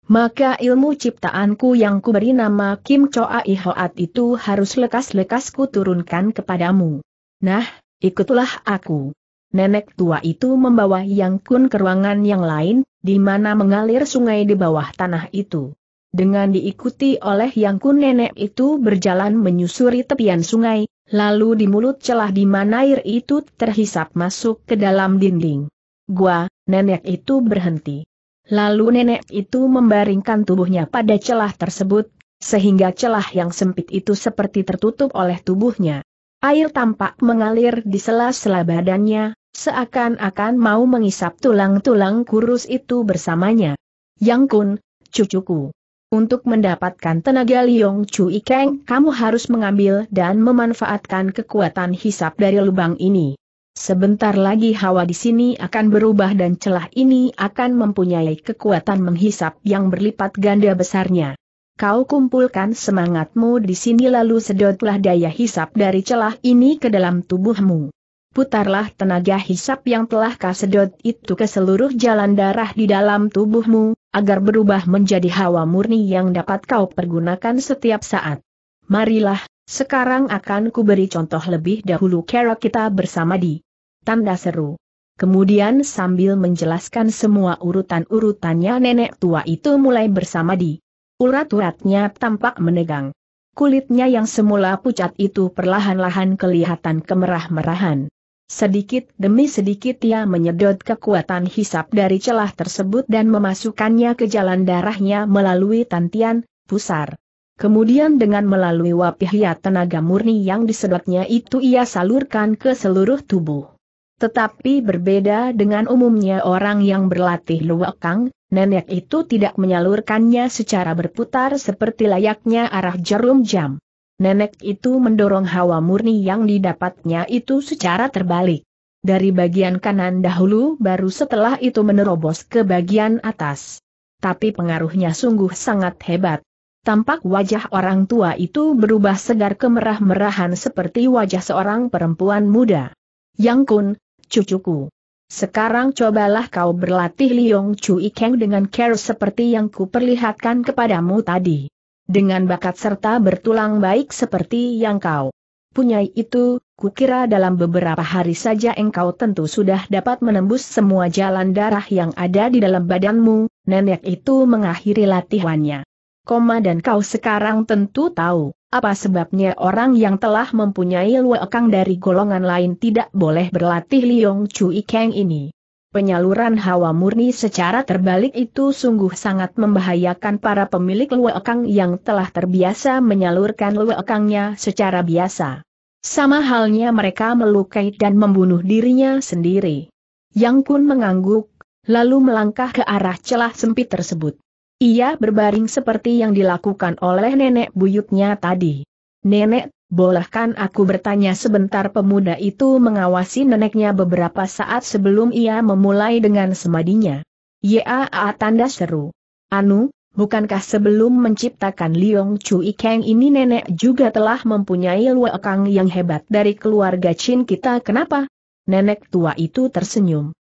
Speaker 1: Maka ilmu ciptaanku yang kuberi nama Kim Choa Ihoat itu harus lekas-lekas kuturunkan kepadamu. Nah, ikutlah aku. Nenek tua itu membawa Yang Kun ke ruangan yang lain, di mana mengalir sungai di bawah tanah itu dengan diikuti oleh yang kun nenek itu berjalan menyusuri tepian sungai, lalu di mulut celah di mana air itu terhisap masuk ke dalam dinding. Gua, nenek itu berhenti. Lalu nenek itu membaringkan tubuhnya pada celah tersebut, sehingga celah yang sempit itu seperti tertutup oleh tubuhnya. Air tampak mengalir di sela-sela badannya, seakan-akan mau mengisap tulang-tulang kurus itu bersamanya. Yang kun, cucuku. Untuk mendapatkan tenaga Liong Chu Ikeng, kamu harus mengambil dan memanfaatkan kekuatan hisap dari lubang ini. Sebentar lagi hawa di sini akan berubah dan celah ini akan mempunyai kekuatan menghisap yang berlipat ganda besarnya. Kau kumpulkan semangatmu di sini lalu sedotlah daya hisap dari celah ini ke dalam tubuhmu putarlah tenaga hisap yang telah kasedot itu ke seluruh jalan darah di dalam tubuhmu, agar berubah menjadi hawa murni yang dapat kau pergunakan setiap saat. Marilah, sekarang akan kuberi contoh lebih dahulu cara kita bersama di tanda seru. Kemudian sambil menjelaskan semua urutan-urutannya nenek tua itu mulai bersama di urat-uratnya tampak menegang. Kulitnya yang semula pucat itu perlahan-lahan kelihatan kemerah-merahan. Sedikit demi sedikit ia menyedot kekuatan hisap dari celah tersebut dan memasukkannya ke jalan darahnya melalui tantian, pusar. Kemudian dengan melalui wapihya tenaga murni yang disedotnya itu ia salurkan ke seluruh tubuh. Tetapi berbeda dengan umumnya orang yang berlatih luwakang, nenek itu tidak menyalurkannya secara berputar seperti layaknya arah jarum jam nenek itu mendorong hawa murni yang didapatnya itu secara terbalik. Dari bagian kanan dahulu baru setelah itu menerobos ke bagian atas. Tapi pengaruhnya sungguh sangat hebat. Tampak wajah orang tua itu berubah segar kemerah-merahan seperti wajah seorang perempuan muda. Yang kun, cucuku. Sekarang cobalah kau berlatih Liong Chu Ikeng dengan care seperti yang kuperlihatkan kepadamu tadi. Dengan bakat serta bertulang baik seperti yang kau punyai itu, kukira dalam beberapa hari saja engkau tentu sudah dapat menembus semua jalan darah yang ada di dalam badanmu, nenek itu mengakhiri latihannya. Koma dan kau sekarang tentu tahu, apa sebabnya orang yang telah mempunyai luekang dari golongan lain tidak boleh berlatih Liong Cui Kang ini. Penyaluran hawa murni secara terbalik itu sungguh sangat membahayakan para pemilik luekang yang telah terbiasa menyalurkan luekangnya secara biasa. Sama halnya mereka melukai dan membunuh dirinya sendiri. Yang Kun mengangguk, lalu melangkah ke arah celah sempit tersebut. Ia berbaring seperti yang dilakukan oleh nenek buyutnya tadi. Nenek bolehkan aku bertanya sebentar pemuda itu mengawasi neneknya beberapa saat sebelum ia memulai dengan semadinya. Yaa tanda seru. Anu, bukankah sebelum menciptakan Liong Chu Ikeng ini nenek juga telah mempunyai luakang yang hebat dari keluarga Chin kita kenapa? Nenek tua itu tersenyum.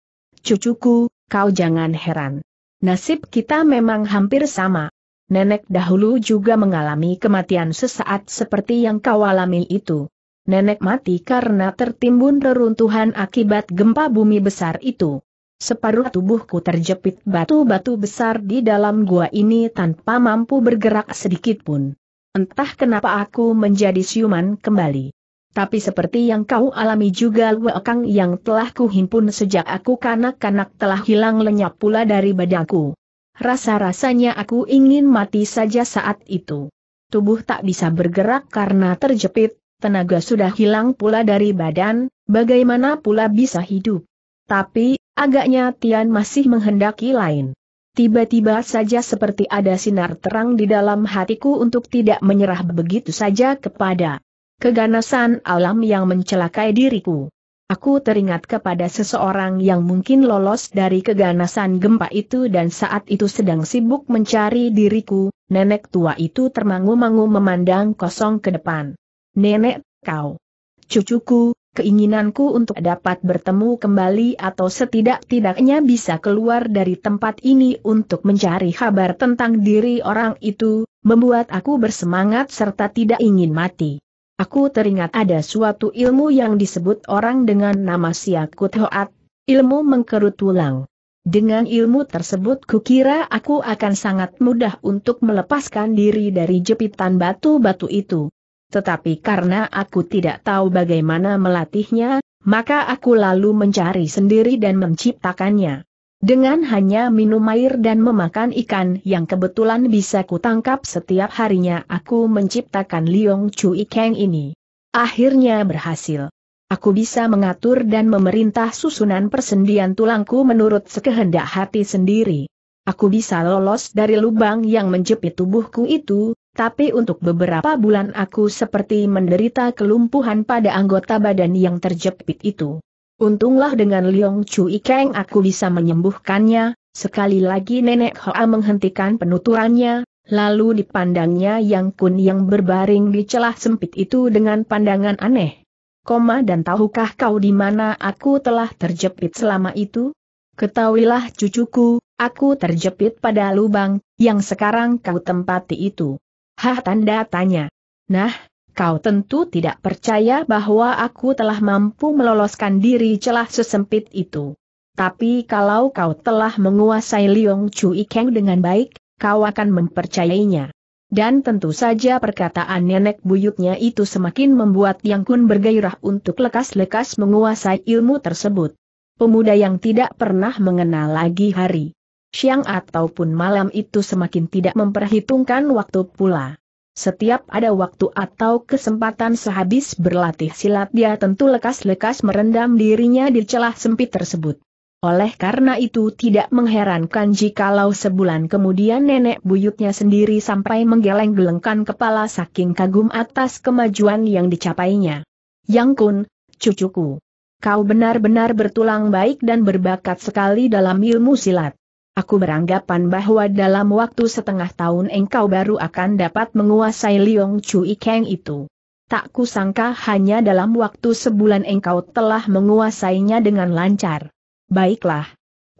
Speaker 1: Cucuku, kau jangan heran. Nasib kita memang hampir sama nenek dahulu juga mengalami kematian sesaat seperti yang kau alami itu. Nenek mati karena tertimbun reruntuhan akibat gempa bumi besar itu. Separuh tubuhku terjepit batu-batu besar di dalam gua ini tanpa mampu bergerak sedikit pun. Entah kenapa aku menjadi siuman kembali. Tapi seperti yang kau alami juga luakang yang telah kuhimpun sejak aku kanak-kanak telah hilang lenyap pula dari badanku rasa-rasanya aku ingin mati saja saat itu. Tubuh tak bisa bergerak karena terjepit, tenaga sudah hilang pula dari badan, bagaimana pula bisa hidup. Tapi, agaknya Tian masih menghendaki lain. Tiba-tiba saja seperti ada sinar terang di dalam hatiku untuk tidak menyerah begitu saja kepada keganasan alam yang mencelakai diriku. Aku teringat kepada seseorang yang mungkin lolos dari keganasan gempa itu dan saat itu sedang sibuk mencari diriku, nenek tua itu termangu-mangu memandang kosong ke depan. Nenek, kau. Cucuku, keinginanku untuk dapat bertemu kembali atau setidak-tidaknya bisa keluar dari tempat ini untuk mencari kabar tentang diri orang itu, membuat aku bersemangat serta tidak ingin mati. Aku teringat ada suatu ilmu yang disebut orang dengan nama Siakut Hoat, ilmu mengkerut tulang. Dengan ilmu tersebut kukira aku akan sangat mudah untuk melepaskan diri dari jepitan batu-batu itu. Tetapi karena aku tidak tahu bagaimana melatihnya, maka aku lalu mencari sendiri dan menciptakannya. Dengan hanya minum air dan memakan ikan yang kebetulan bisa kutangkap setiap harinya aku menciptakan Liong Chu Kang ini. Akhirnya berhasil. Aku bisa mengatur dan memerintah susunan persendian tulangku menurut sekehendak hati sendiri. Aku bisa lolos dari lubang yang menjepit tubuhku itu, tapi untuk beberapa bulan aku seperti menderita kelumpuhan pada anggota badan yang terjepit itu. Untunglah dengan Liong Chu Ikeng aku bisa menyembuhkannya, sekali lagi Nenek Hoa menghentikan penuturannya, lalu dipandangnya yang kun yang berbaring di celah sempit itu dengan pandangan aneh. Koma dan tahukah kau di mana aku telah terjepit selama itu? Ketahuilah cucuku, aku terjepit pada lubang, yang sekarang kau tempati itu. Hah tanda tanya. Nah, Kau tentu tidak percaya bahwa aku telah mampu meloloskan diri celah sesempit itu. Tapi kalau kau telah menguasai Liong Chu Ikeng dengan baik, kau akan mempercayainya. Dan tentu saja perkataan nenek buyutnya itu semakin membuat Yang Kun bergairah untuk lekas-lekas menguasai ilmu tersebut. Pemuda yang tidak pernah mengenal lagi hari, siang ataupun malam itu semakin tidak memperhitungkan waktu pula. Setiap ada waktu atau kesempatan sehabis berlatih silat dia tentu lekas-lekas merendam dirinya di celah sempit tersebut. Oleh karena itu tidak mengherankan jikalau sebulan kemudian nenek buyutnya sendiri sampai menggeleng-gelengkan kepala saking kagum atas kemajuan yang dicapainya. Yang kun, cucuku. Kau benar-benar bertulang baik dan berbakat sekali dalam ilmu silat. Aku beranggapan bahwa dalam waktu setengah tahun engkau baru akan dapat menguasai Liong Cui Kang itu. Tak kusangka hanya dalam waktu sebulan engkau telah menguasainya dengan lancar. Baiklah.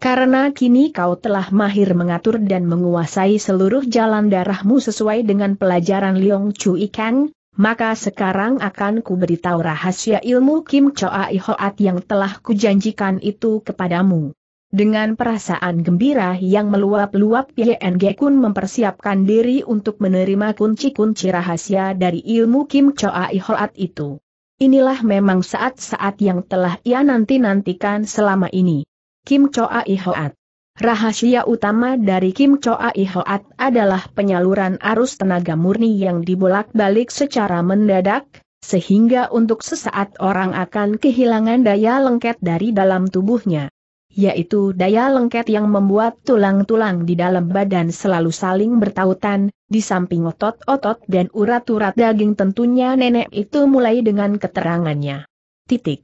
Speaker 1: Karena kini kau telah mahir mengatur dan menguasai seluruh jalan darahmu sesuai dengan pelajaran Liong Cui Kang, maka sekarang akan kuberitahu rahasia ilmu Kim Choa Ihoat yang telah kujanjikan itu kepadamu. Dengan perasaan gembira yang meluap-luap Yen Kun mempersiapkan diri untuk menerima kunci-kunci rahasia dari ilmu Kim Choa Ihoat itu. Inilah memang saat-saat yang telah ia nanti-nantikan selama ini. Kim Choa Ihoat Rahasia utama dari Kim Choa Ihoat adalah penyaluran arus tenaga murni yang dibolak-balik secara mendadak, sehingga untuk sesaat orang akan kehilangan daya lengket dari dalam tubuhnya yaitu daya lengket yang membuat tulang-tulang di dalam badan selalu saling bertautan, di samping otot-otot dan urat-urat daging tentunya nenek itu mulai dengan keterangannya. Titik.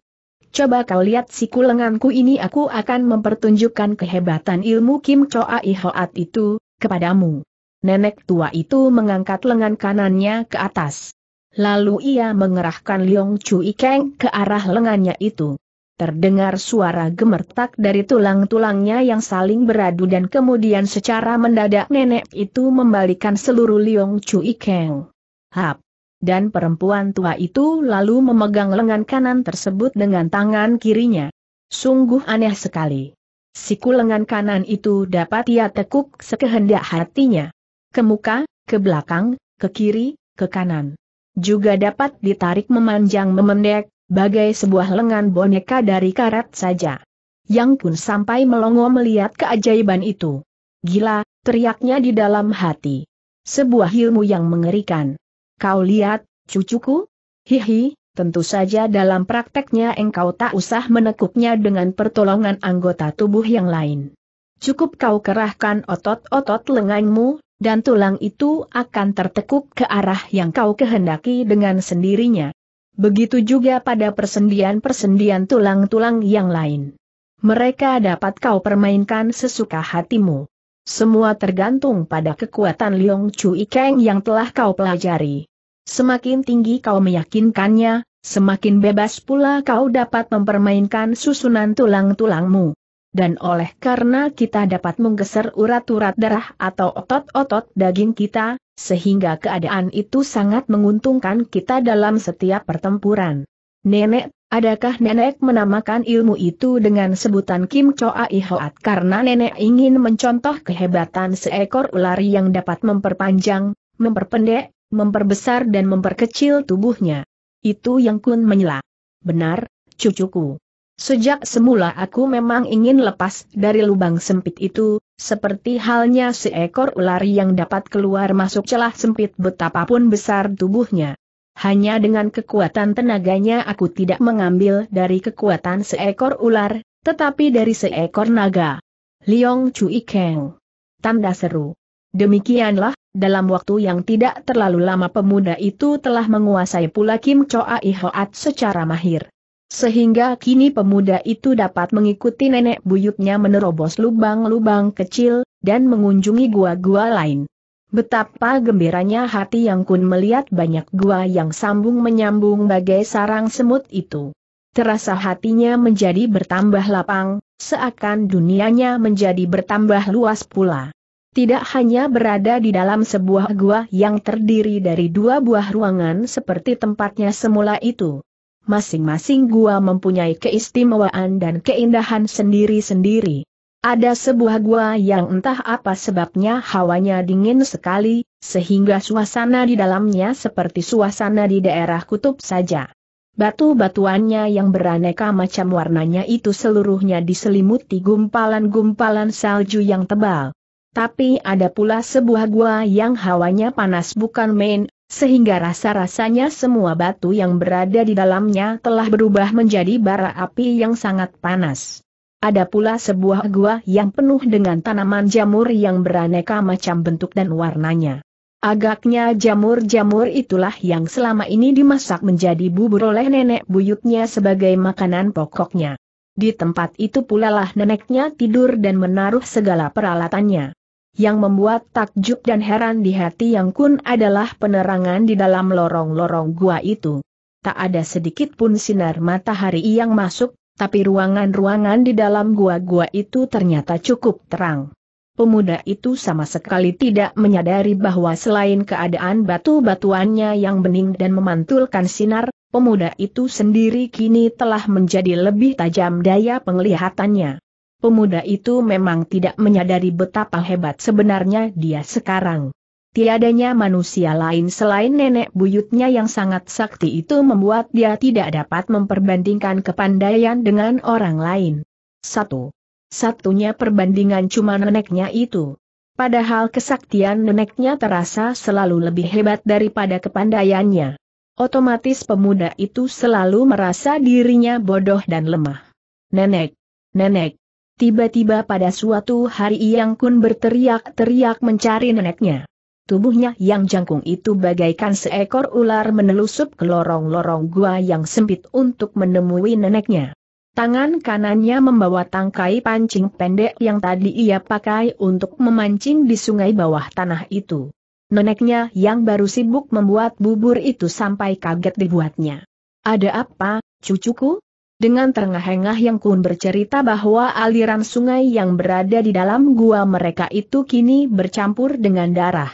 Speaker 1: Coba kau lihat siku lenganku ini aku akan mempertunjukkan kehebatan ilmu Kim Choa Ihoat itu, kepadamu. Nenek tua itu mengangkat lengan kanannya ke atas. Lalu ia mengerahkan Liong Chui Keng ke arah lengannya itu. Terdengar suara gemertak dari tulang-tulangnya yang saling beradu dan kemudian secara mendadak nenek itu membalikan seluruh Liong Chu Ikeng. Hap! Dan perempuan tua itu lalu memegang lengan kanan tersebut dengan tangan kirinya. Sungguh aneh sekali. Siku lengan kanan itu dapat ia tekuk sekehendak hatinya. Ke muka, ke belakang, ke kiri, ke kanan. Juga dapat ditarik memanjang memendek, bagai sebuah lengan boneka dari karat saja. Yang pun sampai melongo melihat keajaiban itu. Gila, teriaknya di dalam hati. Sebuah ilmu yang mengerikan. Kau lihat, cucuku? Hihi, tentu saja dalam prakteknya engkau tak usah menekuknya dengan pertolongan anggota tubuh yang lain. Cukup kau kerahkan otot-otot lenganmu, dan tulang itu akan tertekuk ke arah yang kau kehendaki dengan sendirinya. Begitu juga pada persendian-persendian tulang-tulang yang lain. Mereka dapat kau permainkan sesuka hatimu. Semua tergantung pada kekuatan Liong Chu Ikeng yang telah kau pelajari. Semakin tinggi kau meyakinkannya, semakin bebas pula kau dapat mempermainkan susunan tulang-tulangmu. Dan oleh karena kita dapat menggeser urat-urat darah atau otot-otot daging kita, sehingga keadaan itu sangat menguntungkan kita dalam setiap pertempuran. Nenek, adakah nenek menamakan ilmu itu dengan sebutan Kim Choa Ihoat karena nenek ingin mencontoh kehebatan seekor ular yang dapat memperpanjang, memperpendek, memperbesar dan memperkecil tubuhnya. Itu yang kun menyela. Benar, cucuku. Sejak semula aku memang ingin lepas dari lubang sempit itu, seperti halnya seekor ular yang dapat keluar masuk celah sempit betapapun besar tubuhnya. Hanya dengan kekuatan tenaganya aku tidak mengambil dari kekuatan seekor ular, tetapi dari seekor naga. Liong Cui Keng. Tanda seru. Demikianlah, dalam waktu yang tidak terlalu lama pemuda itu telah menguasai pula Kim Choa Ihoat secara mahir. Sehingga kini pemuda itu dapat mengikuti nenek buyutnya menerobos lubang-lubang kecil, dan mengunjungi gua-gua lain. Betapa gembiranya hati yang kun melihat banyak gua yang sambung menyambung bagai sarang semut itu. Terasa hatinya menjadi bertambah lapang, seakan dunianya menjadi bertambah luas pula tidak hanya berada di dalam sebuah gua yang terdiri dari dua buah ruangan seperti tempatnya semula itu masing-masing gua mempunyai keistimewaan dan keindahan sendiri-sendiri. Ada sebuah gua yang entah apa sebabnya hawanya dingin sekali, sehingga suasana di dalamnya seperti suasana di daerah kutub saja. Batu-batuannya yang beraneka macam warnanya itu seluruhnya diselimuti gumpalan-gumpalan salju yang tebal. Tapi ada pula sebuah gua yang hawanya panas bukan main, sehingga rasa-rasanya semua batu yang berada di dalamnya telah berubah menjadi bara api yang sangat panas. Ada pula sebuah gua yang penuh dengan tanaman jamur yang beraneka macam bentuk dan warnanya. Agaknya jamur-jamur itulah yang selama ini dimasak menjadi bubur oleh nenek buyutnya sebagai makanan pokoknya. Di tempat itu pula lah neneknya tidur dan menaruh segala peralatannya yang membuat takjub dan heran di hati yang kun adalah penerangan di dalam lorong-lorong gua itu. Tak ada sedikit pun sinar matahari yang masuk, tapi ruangan-ruangan di dalam gua-gua itu ternyata cukup terang. Pemuda itu sama sekali tidak menyadari bahwa selain keadaan batu-batuannya yang bening dan memantulkan sinar, pemuda itu sendiri kini telah menjadi lebih tajam daya penglihatannya pemuda itu memang tidak menyadari betapa hebat sebenarnya dia sekarang. Tiadanya manusia lain selain nenek buyutnya yang sangat sakti itu membuat dia tidak dapat memperbandingkan kepandaian dengan orang lain. Satu. Satunya perbandingan cuma neneknya itu. Padahal kesaktian neneknya terasa selalu lebih hebat daripada kepandaiannya. Otomatis pemuda itu selalu merasa dirinya bodoh dan lemah. Nenek, nenek, Tiba-tiba pada suatu hari Yang Kun berteriak-teriak mencari neneknya. Tubuhnya yang jangkung itu bagaikan seekor ular menelusup ke lorong-lorong gua yang sempit untuk menemui neneknya. Tangan kanannya membawa tangkai pancing pendek yang tadi ia pakai untuk memancing di sungai bawah tanah itu. Neneknya yang baru sibuk membuat bubur itu sampai kaget dibuatnya. Ada apa, cucuku? dengan terengah-engah yang kun bercerita bahwa aliran sungai yang berada di dalam gua mereka itu kini bercampur dengan darah.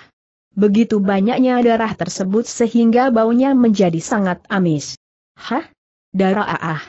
Speaker 1: Begitu banyaknya darah tersebut sehingga baunya menjadi sangat amis. Hah? Darah ah, ah.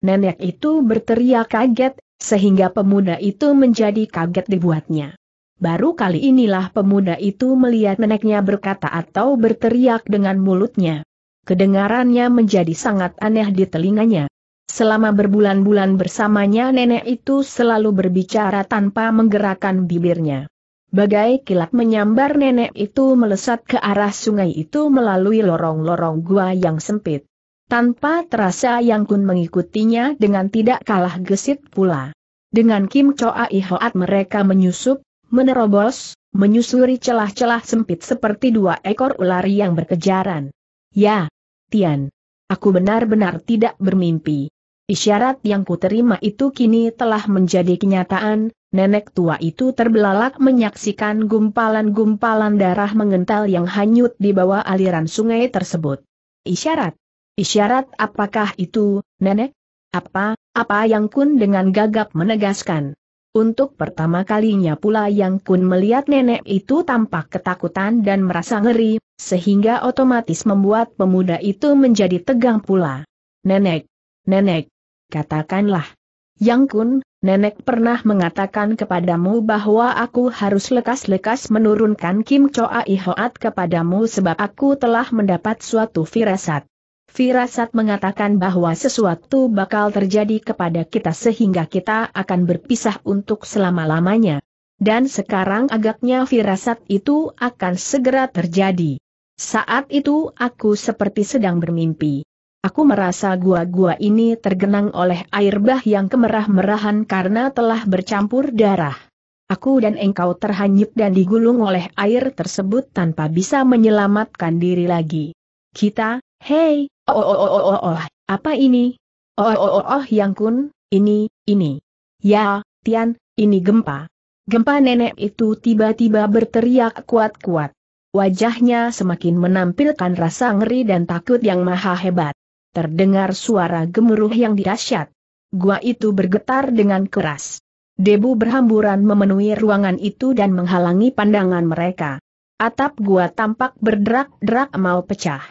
Speaker 1: Nenek itu berteriak kaget, sehingga pemuda itu menjadi kaget dibuatnya. Baru kali inilah pemuda itu melihat neneknya berkata atau berteriak dengan mulutnya. Kedengarannya menjadi sangat aneh di telinganya. Selama berbulan-bulan bersamanya nenek itu selalu berbicara tanpa menggerakkan bibirnya. Bagai kilat menyambar nenek itu melesat ke arah sungai itu melalui lorong-lorong gua yang sempit. Tanpa terasa Yang Kun mengikutinya dengan tidak kalah gesit pula. Dengan Kim Choa Ihoat mereka menyusup, menerobos, menyusuri celah-celah sempit seperti dua ekor ular yang berkejaran. Ya, Tian. Aku benar-benar tidak bermimpi. Isyarat yang kuterima itu kini telah menjadi kenyataan, nenek tua itu terbelalak menyaksikan gumpalan-gumpalan darah mengental yang hanyut di bawah aliran sungai tersebut. Isyarat? Isyarat apakah itu, nenek? Apa, apa yang kun dengan gagap menegaskan. Untuk pertama kalinya pula Yang Kun melihat nenek itu tampak ketakutan dan merasa ngeri, sehingga otomatis membuat pemuda itu menjadi tegang pula. Nenek, nenek, katakanlah. Yang kun, nenek pernah mengatakan kepadamu bahwa aku harus lekas-lekas menurunkan Kim Choa Ihoat kepadamu sebab aku telah mendapat suatu firasat. Firasat mengatakan bahwa sesuatu bakal terjadi kepada kita sehingga kita akan berpisah untuk selama-lamanya. Dan sekarang agaknya firasat itu akan segera terjadi. Saat itu aku seperti sedang bermimpi. Aku merasa gua-gua ini tergenang oleh air bah yang kemerah-merahan karena telah bercampur darah. Aku dan engkau terhanyut dan digulung oleh air tersebut tanpa bisa menyelamatkan diri lagi. Kita, hei, oh oh oh oh oh, oh apa ini? Oh oh oh oh yang kun, ini, ini. Ya, Tian, ini gempa. Gempa nenek itu tiba-tiba berteriak kuat-kuat. Wajahnya semakin menampilkan rasa ngeri dan takut yang maha hebat terdengar suara gemuruh yang dahsyat. Gua itu bergetar dengan keras. Debu berhamburan memenuhi ruangan itu dan menghalangi pandangan mereka. Atap gua tampak berderak-derak mau pecah.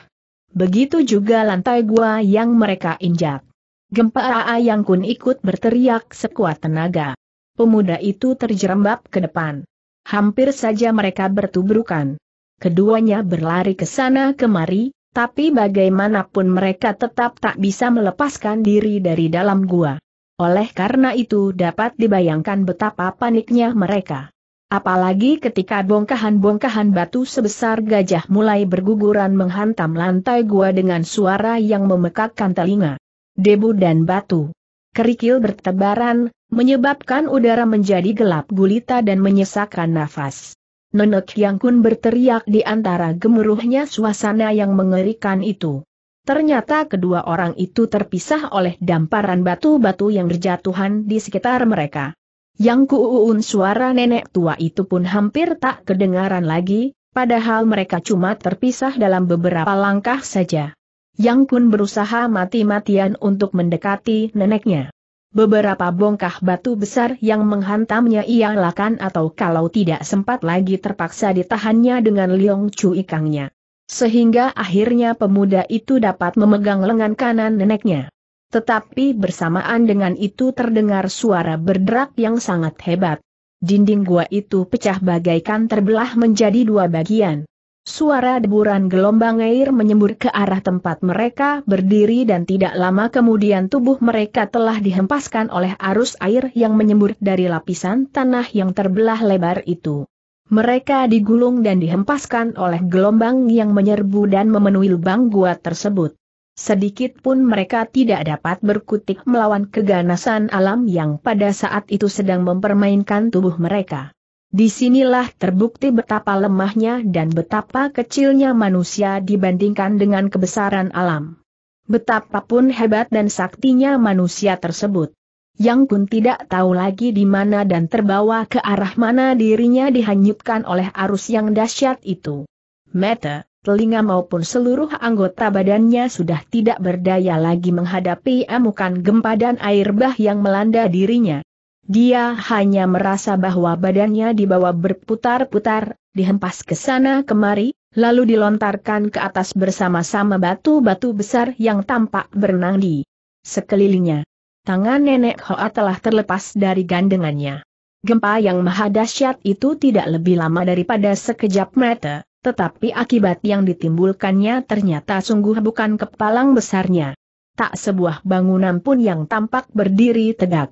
Speaker 1: Begitu juga lantai gua yang mereka injak. Gempa AA yang kun ikut berteriak sekuat tenaga. Pemuda itu terjerembab ke depan. Hampir saja mereka bertubrukan. Keduanya berlari ke sana kemari, tapi bagaimanapun mereka tetap tak bisa melepaskan diri dari dalam gua. Oleh karena itu dapat dibayangkan betapa paniknya mereka. Apalagi ketika bongkahan-bongkahan batu sebesar gajah mulai berguguran menghantam lantai gua dengan suara yang memekakkan telinga. Debu dan batu. Kerikil bertebaran, menyebabkan udara menjadi gelap gulita dan menyesakkan nafas. Nenek Yang Kun berteriak di antara gemuruhnya suasana yang mengerikan itu. Ternyata kedua orang itu terpisah oleh damparan batu-batu yang berjatuhan di sekitar mereka. Yang kuun suara nenek tua itu pun hampir tak kedengaran lagi, padahal mereka cuma terpisah dalam beberapa langkah saja. Yang Kun berusaha mati-matian untuk mendekati neneknya. Beberapa bongkah batu besar yang menghantamnya ia lakan atau kalau tidak sempat lagi terpaksa ditahannya dengan liong cu ikangnya. Sehingga akhirnya pemuda itu dapat memegang lengan kanan neneknya. Tetapi bersamaan dengan itu terdengar suara berderak yang sangat hebat. Dinding gua itu pecah bagaikan terbelah menjadi dua bagian. Suara deburan gelombang air menyembur ke arah tempat mereka berdiri dan tidak lama kemudian tubuh mereka telah dihempaskan oleh arus air yang menyembur dari lapisan tanah yang terbelah lebar itu. Mereka digulung dan dihempaskan oleh gelombang yang menyerbu dan memenuhi lubang gua tersebut. Sedikit pun mereka tidak dapat berkutik melawan keganasan alam yang pada saat itu sedang mempermainkan tubuh mereka. Disinilah terbukti betapa lemahnya dan betapa kecilnya manusia dibandingkan dengan kebesaran alam. Betapapun hebat dan saktinya manusia tersebut. Yang pun tidak tahu lagi di mana dan terbawa ke arah mana dirinya dihanyutkan oleh arus yang dahsyat itu. Mata, telinga maupun seluruh anggota badannya sudah tidak berdaya lagi menghadapi amukan gempa dan air bah yang melanda dirinya. Dia hanya merasa bahwa badannya dibawa berputar-putar, dihempas ke sana kemari, lalu dilontarkan ke atas bersama-sama batu-batu besar yang tampak berenang di sekelilingnya. Tangan nenek Hoa telah terlepas dari gandengannya. Gempa yang maha dahsyat itu tidak lebih lama daripada sekejap mata, tetapi akibat yang ditimbulkannya ternyata sungguh bukan kepalang besarnya. Tak sebuah bangunan pun yang tampak berdiri tegak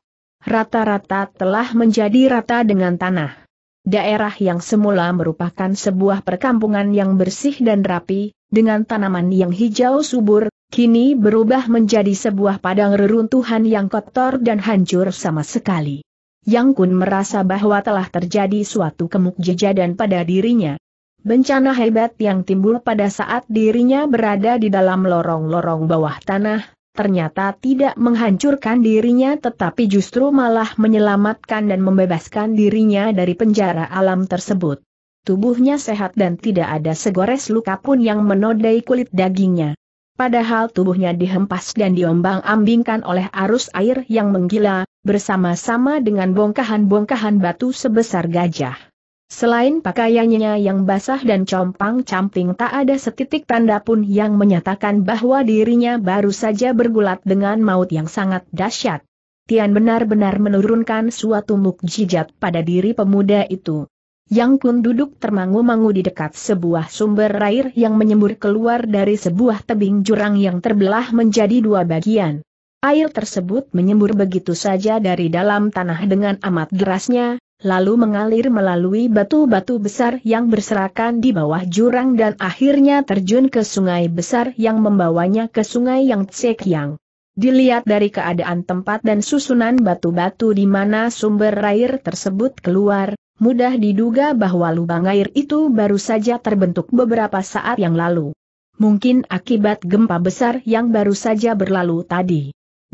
Speaker 1: rata-rata telah menjadi rata dengan tanah. Daerah yang semula merupakan sebuah perkampungan yang bersih dan rapi, dengan tanaman yang hijau subur, kini berubah menjadi sebuah padang reruntuhan yang kotor dan hancur sama sekali. Yang Kun merasa bahwa telah terjadi suatu kemukjijadan pada dirinya. Bencana hebat yang timbul pada saat dirinya berada di dalam lorong-lorong bawah tanah, ternyata tidak menghancurkan dirinya tetapi justru malah menyelamatkan dan membebaskan dirinya dari penjara alam tersebut. Tubuhnya sehat dan tidak ada segores luka pun yang menodai kulit dagingnya. Padahal tubuhnya dihempas dan diombang-ambingkan oleh arus air yang menggila, bersama-sama dengan bongkahan-bongkahan batu sebesar gajah. Selain pakaiannya yang basah dan compang-camping tak ada setitik tanda pun yang menyatakan bahwa dirinya baru saja bergulat dengan maut yang sangat dahsyat. Tian benar-benar menurunkan suatu mukjizat pada diri pemuda itu. Yang Kun duduk termangu-mangu di dekat sebuah sumber air yang menyembur keluar dari sebuah tebing jurang yang terbelah menjadi dua bagian. Air tersebut menyembur begitu saja dari dalam tanah dengan amat derasnya, lalu mengalir melalui batu-batu besar yang berserakan di bawah jurang dan akhirnya terjun ke sungai besar yang membawanya ke sungai yang Yang. Dilihat dari keadaan tempat dan susunan batu-batu di mana sumber air tersebut keluar, mudah diduga bahwa lubang air itu baru saja terbentuk beberapa saat yang lalu. Mungkin akibat gempa besar yang baru saja berlalu tadi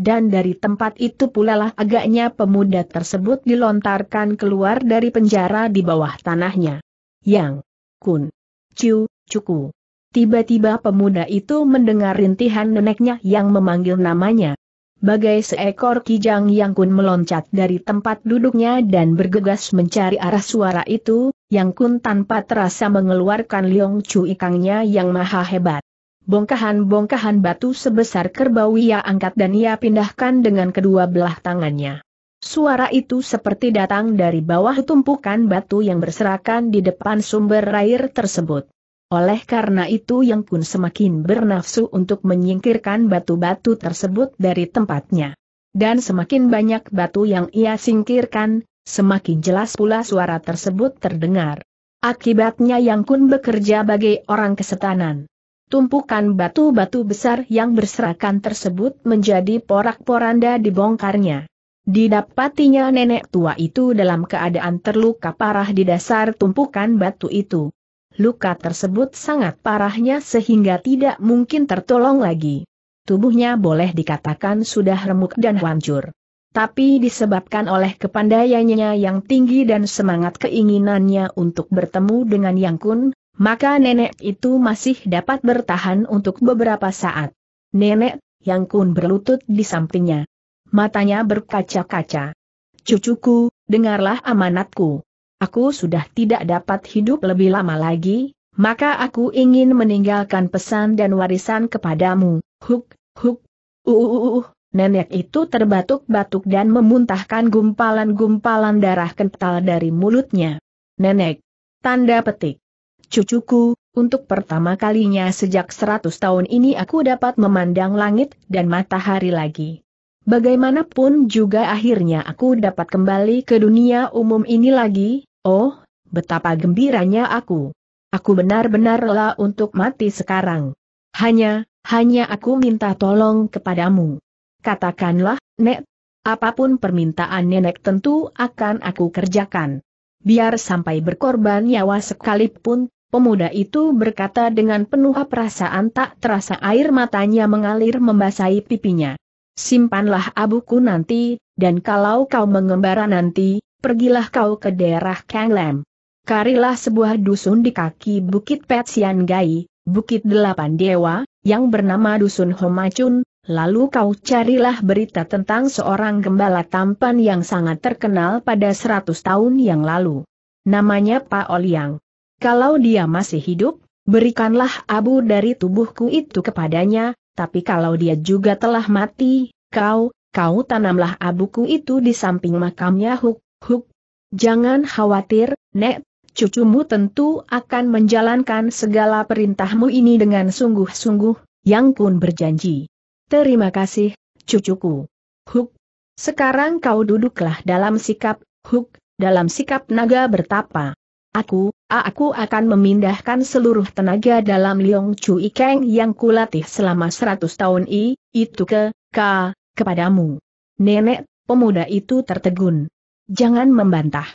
Speaker 1: dan dari tempat itu pula lah agaknya pemuda tersebut dilontarkan keluar dari penjara di bawah tanahnya. Yang Kun Ciu Cuku. Tiba-tiba pemuda itu mendengar rintihan neneknya yang memanggil namanya. Bagai seekor kijang yang kun meloncat dari tempat duduknya dan bergegas mencari arah suara itu, yang kun tanpa terasa mengeluarkan liong Chu ikangnya yang maha hebat. Bongkahan-bongkahan batu sebesar kerbau ia angkat dan ia pindahkan dengan kedua belah tangannya. Suara itu seperti datang dari bawah tumpukan batu yang berserakan di depan sumber air tersebut. Oleh karena itu Yang Kun semakin bernafsu untuk menyingkirkan batu-batu tersebut dari tempatnya. Dan semakin banyak batu yang ia singkirkan, semakin jelas pula suara tersebut terdengar. Akibatnya Yang Kun bekerja bagai orang kesetanan. Tumpukan batu-batu besar yang berserakan tersebut menjadi porak-poranda dibongkarnya. Didapatinya nenek tua itu dalam keadaan terluka parah di dasar tumpukan batu itu. Luka tersebut sangat parahnya sehingga tidak mungkin tertolong lagi. Tubuhnya boleh dikatakan sudah remuk dan hancur. Tapi disebabkan oleh kepandaiannya yang tinggi dan semangat keinginannya untuk bertemu dengan Yang Kun, maka nenek itu masih dapat bertahan untuk beberapa saat. Nenek, yang kun berlutut di sampingnya. Matanya berkaca-kaca. Cucuku, dengarlah amanatku. Aku sudah tidak dapat hidup lebih lama lagi, maka aku ingin meninggalkan pesan dan warisan kepadamu. Huk, huk, uh. nenek itu terbatuk-batuk dan memuntahkan gumpalan-gumpalan darah kental dari mulutnya. Nenek. Tanda petik cucuku, untuk pertama kalinya sejak seratus tahun ini aku dapat memandang langit dan matahari lagi. Bagaimanapun juga akhirnya aku dapat kembali ke dunia umum ini lagi, oh, betapa gembiranya aku. Aku benar-benar rela untuk mati sekarang. Hanya, hanya aku minta tolong kepadamu. Katakanlah, Nek, apapun permintaan Nenek tentu akan aku kerjakan biar sampai berkorban nyawa sekalipun, Pemuda itu berkata dengan penuh perasaan tak terasa air matanya mengalir membasahi pipinya. Simpanlah abuku nanti, dan kalau kau mengembara nanti, pergilah kau ke daerah Kanglem. Karilah sebuah dusun di kaki Bukit Petsian Gai, Bukit Delapan Dewa, yang bernama Dusun Homacun, lalu kau carilah berita tentang seorang gembala tampan yang sangat terkenal pada seratus tahun yang lalu. Namanya Pak Oliang. Kalau dia masih hidup, berikanlah abu dari tubuhku itu kepadanya, tapi kalau dia juga telah mati, kau, kau tanamlah abuku itu di samping makamnya Huk, Huk. Jangan khawatir, Nek, cucumu tentu akan menjalankan segala perintahmu ini dengan sungguh-sungguh, Yang Kun berjanji. Terima kasih, cucuku. Huk. Sekarang kau duduklah dalam sikap, Huk, dalam sikap naga bertapa. Aku, aku akan memindahkan seluruh tenaga dalam Liong Chu Ikeng yang kulatih selama seratus tahun i, itu ke, ka, kepadamu. Nenek, pemuda itu tertegun. Jangan membantah.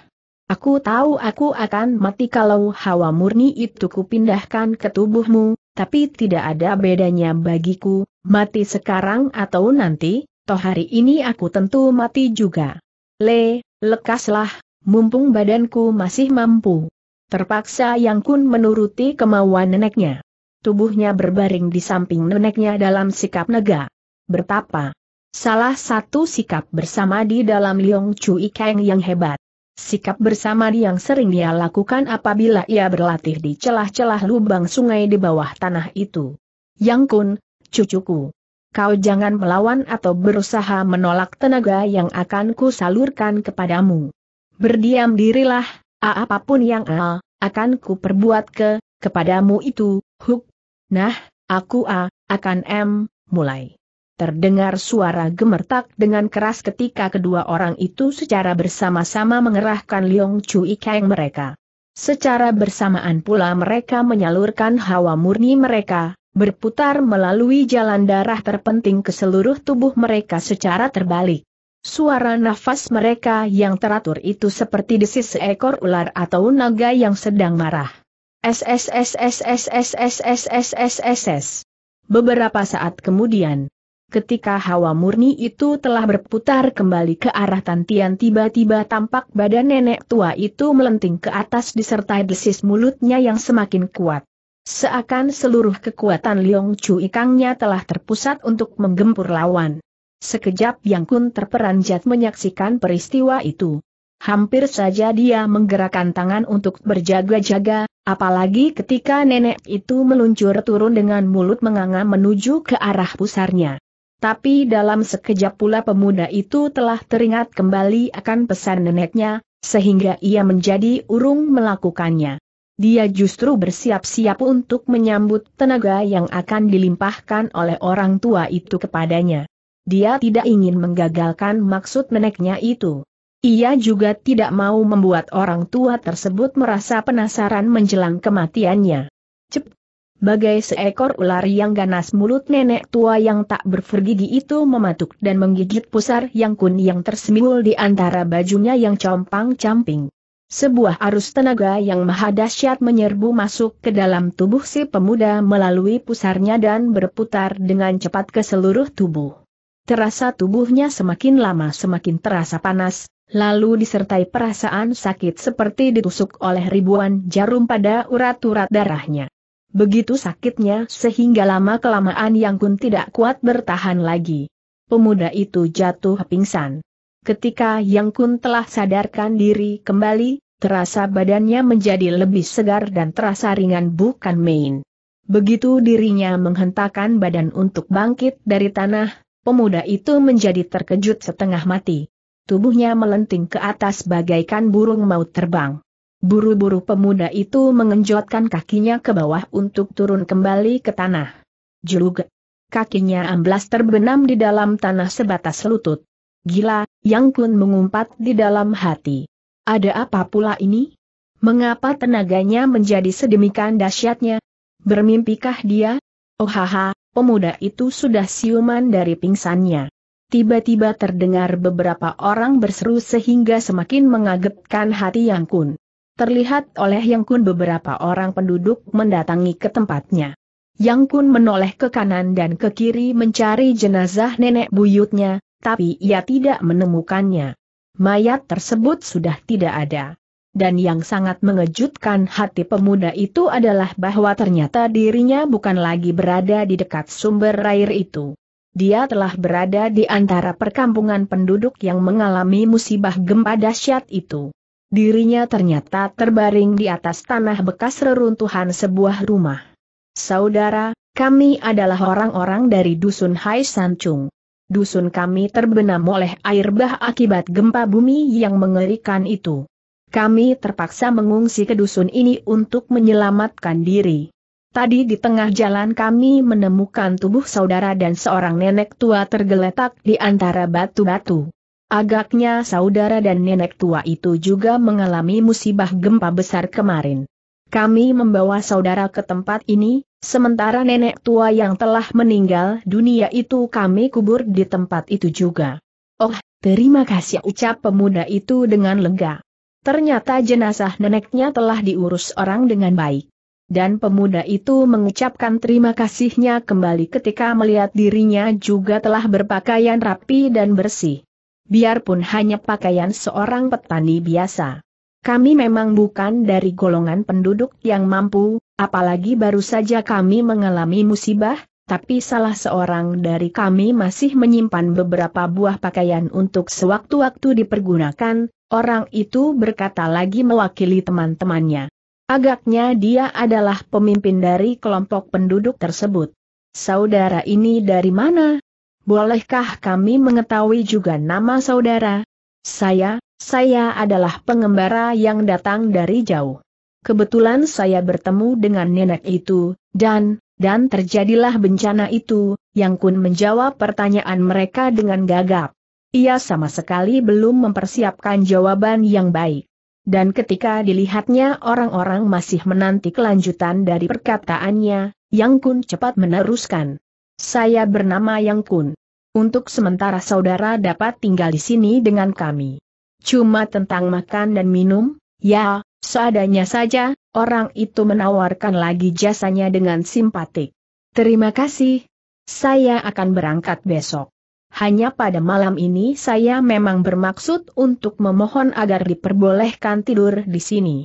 Speaker 1: Aku tahu aku akan mati kalau hawa murni itu kupindahkan ke tubuhmu, tapi tidak ada bedanya bagiku, mati sekarang atau nanti, toh hari ini aku tentu mati juga. Le, lekaslah, mumpung badanku masih mampu. Terpaksa Yang Kun menuruti kemauan neneknya. Tubuhnya berbaring di samping neneknya dalam sikap nega. Bertapa. Salah satu sikap bersama di dalam Liong Chu Ikeng yang hebat. Sikap bersama yang sering dia lakukan apabila ia berlatih di celah-celah lubang sungai di bawah tanah itu. Yang Kun, cucuku. Kau jangan melawan atau berusaha menolak tenaga yang akan kusalurkan kepadamu. Berdiam dirilah, apapun yang a akan ku perbuat ke, kepadamu itu, huk. Nah, aku a, akan m, mulai. Terdengar suara gemertak dengan keras ketika kedua orang itu secara bersama-sama mengerahkan Liong Chu Ikeng mereka. Secara bersamaan pula mereka menyalurkan hawa murni mereka, berputar melalui jalan darah terpenting ke seluruh tubuh mereka secara terbalik. Suara nafas mereka yang teratur itu seperti desis seekor ular atau naga yang sedang marah. SSSSSSSSSSSSSS. Beberapa saat kemudian, ketika hawa murni itu telah berputar kembali ke arah Tantian tiba-tiba tampak badan nenek tua itu melenting ke atas disertai desis mulutnya yang semakin kuat. Seakan seluruh kekuatan Liong Chu Ikangnya telah terpusat untuk menggempur lawan. Sekejap Yang Kun terperanjat menyaksikan peristiwa itu. Hampir saja dia menggerakkan tangan untuk berjaga-jaga, apalagi ketika nenek itu meluncur turun dengan mulut menganga menuju ke arah pusarnya. Tapi dalam sekejap pula pemuda itu telah teringat kembali akan pesan neneknya, sehingga ia menjadi urung melakukannya. Dia justru bersiap-siap untuk menyambut tenaga yang akan dilimpahkan oleh orang tua itu kepadanya. Dia tidak ingin menggagalkan maksud neneknya itu. Ia juga tidak mau membuat orang tua tersebut merasa penasaran menjelang kematiannya. Cep! Bagai seekor ular yang ganas mulut nenek tua yang tak berfergigi itu mematuk dan menggigit pusar yang kun yang tersemilul di antara bajunya yang compang-camping. Sebuah arus tenaga yang maha dahsyat menyerbu masuk ke dalam tubuh si pemuda melalui pusarnya dan berputar dengan cepat ke seluruh tubuh terasa tubuhnya semakin lama semakin terasa panas, lalu disertai perasaan sakit seperti ditusuk oleh ribuan jarum pada urat-urat darahnya. Begitu sakitnya sehingga lama-kelamaan Yang Kun tidak kuat bertahan lagi. Pemuda itu jatuh pingsan. Ketika Yang Kun telah sadarkan diri kembali, terasa badannya menjadi lebih segar dan terasa ringan bukan main. Begitu dirinya menghentakkan badan untuk bangkit dari tanah, Pemuda itu menjadi terkejut setengah mati. Tubuhnya melenting ke atas bagaikan burung maut terbang. Buru-buru pemuda itu mengenjotkan kakinya ke bawah untuk turun kembali ke tanah. Juluge! Kakinya amblas terbenam di dalam tanah sebatas lutut. Gila, Yang Kun mengumpat di dalam hati. Ada apa pula ini? Mengapa tenaganya menjadi sedemikian dahsyatnya? Bermimpikah dia? Oh haha, pemuda itu sudah siuman dari pingsannya. Tiba-tiba terdengar beberapa orang berseru sehingga semakin mengagetkan hati Yang Kun. Terlihat oleh Yang Kun beberapa orang penduduk mendatangi ke tempatnya. Yang Kun menoleh ke kanan dan ke kiri mencari jenazah nenek buyutnya, tapi ia tidak menemukannya. Mayat tersebut sudah tidak ada dan yang sangat mengejutkan hati pemuda itu adalah bahwa ternyata dirinya bukan lagi berada di dekat sumber air itu. Dia telah berada di antara perkampungan penduduk yang mengalami musibah gempa dahsyat itu. Dirinya ternyata terbaring di atas tanah bekas reruntuhan sebuah rumah. Saudara, kami adalah orang-orang dari Dusun Hai Sancung. Dusun kami terbenam oleh air bah akibat gempa bumi yang mengerikan itu. Kami terpaksa mengungsi ke dusun ini untuk menyelamatkan diri. Tadi di tengah jalan kami menemukan tubuh saudara dan seorang nenek tua tergeletak di antara batu-batu. Agaknya saudara dan nenek tua itu juga mengalami musibah gempa besar kemarin. Kami membawa saudara ke tempat ini, sementara nenek tua yang telah meninggal dunia itu kami kubur di tempat itu juga. Oh, terima kasih ucap pemuda itu dengan lega. Ternyata jenazah neneknya telah diurus orang dengan baik. Dan pemuda itu mengucapkan terima kasihnya kembali ketika melihat dirinya juga telah berpakaian rapi dan bersih. Biarpun hanya pakaian seorang petani biasa. Kami memang bukan dari golongan penduduk yang mampu, apalagi baru saja kami mengalami musibah, tapi salah seorang dari kami masih menyimpan beberapa buah pakaian untuk sewaktu-waktu dipergunakan, Orang itu berkata lagi mewakili teman-temannya. Agaknya dia adalah pemimpin dari kelompok penduduk tersebut. Saudara ini dari mana? Bolehkah kami mengetahui juga nama saudara? Saya, saya adalah pengembara yang datang dari jauh. Kebetulan saya bertemu dengan nenek itu, dan, dan terjadilah bencana itu, yang kun menjawab pertanyaan mereka dengan gagap. Ia sama sekali belum mempersiapkan jawaban yang baik. Dan ketika dilihatnya orang-orang masih menanti kelanjutan dari perkataannya, Yang Kun cepat meneruskan. Saya bernama Yang Kun. Untuk sementara saudara dapat tinggal di sini dengan kami. Cuma tentang makan dan minum, ya, seadanya saja, orang itu menawarkan lagi jasanya dengan simpatik. Terima kasih. Saya akan berangkat besok hanya pada malam ini saya memang bermaksud untuk memohon agar diperbolehkan tidur di sini.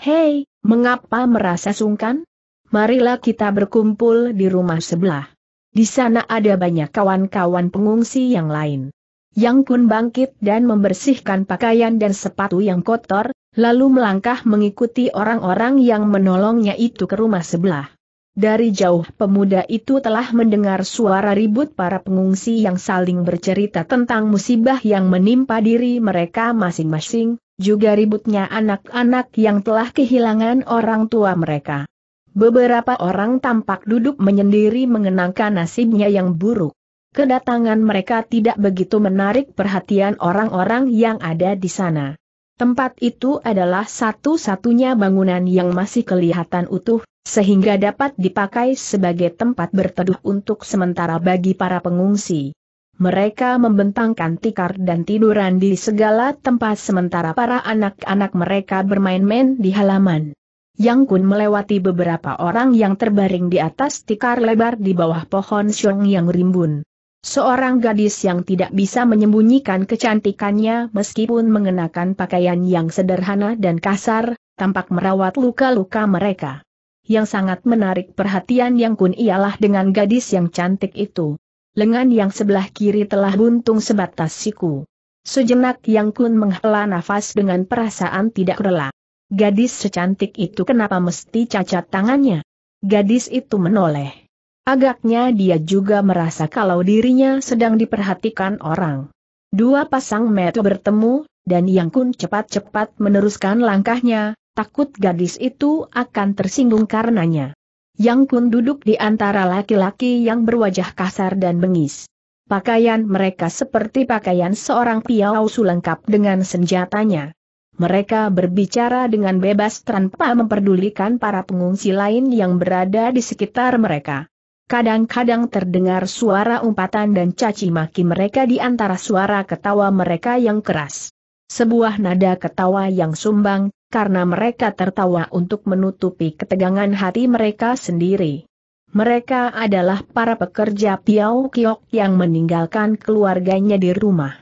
Speaker 1: Hei, mengapa merasa sungkan? Marilah kita berkumpul di rumah sebelah. Di sana ada banyak kawan-kawan pengungsi yang lain. Yang Kun bangkit dan membersihkan pakaian dan sepatu yang kotor, lalu melangkah mengikuti orang-orang yang menolongnya itu ke rumah sebelah. Dari jauh pemuda itu telah mendengar suara ribut para pengungsi yang saling bercerita tentang musibah yang menimpa diri mereka masing-masing, juga ributnya anak-anak yang telah kehilangan orang tua mereka. Beberapa orang tampak duduk menyendiri mengenangkan nasibnya yang buruk. Kedatangan mereka tidak begitu menarik perhatian orang-orang yang ada di sana. Tempat itu adalah satu-satunya bangunan yang masih kelihatan utuh, sehingga dapat dipakai sebagai tempat berteduh untuk sementara bagi para pengungsi. Mereka membentangkan tikar dan tiduran di segala tempat sementara para anak-anak mereka bermain-main di halaman. Yang Kun melewati beberapa orang yang terbaring di atas tikar lebar di bawah pohon siung yang rimbun. Seorang gadis yang tidak bisa menyembunyikan kecantikannya meskipun mengenakan pakaian yang sederhana dan kasar, tampak merawat luka-luka mereka. Yang sangat menarik perhatian yang kun ialah dengan gadis yang cantik itu. Lengan yang sebelah kiri telah buntung sebatas siku. Sejenak Yang Kun menghela nafas dengan perasaan tidak rela. Gadis secantik itu kenapa mesti cacat tangannya? Gadis itu menoleh. Agaknya dia juga merasa kalau dirinya sedang diperhatikan orang. Dua pasang mata bertemu, dan Yang Kun cepat-cepat meneruskan langkahnya, takut gadis itu akan tersinggung karenanya. Yang Kun duduk di antara laki-laki yang berwajah kasar dan bengis. Pakaian mereka seperti pakaian seorang piau lengkap dengan senjatanya. Mereka berbicara dengan bebas tanpa memperdulikan para pengungsi lain yang berada di sekitar mereka. Kadang-kadang terdengar suara umpatan dan caci maki mereka di antara suara ketawa mereka yang keras. Sebuah nada ketawa yang sumbang, karena mereka tertawa untuk menutupi ketegangan hati mereka sendiri. Mereka adalah para pekerja Piau Kiok yang meninggalkan keluarganya di rumah.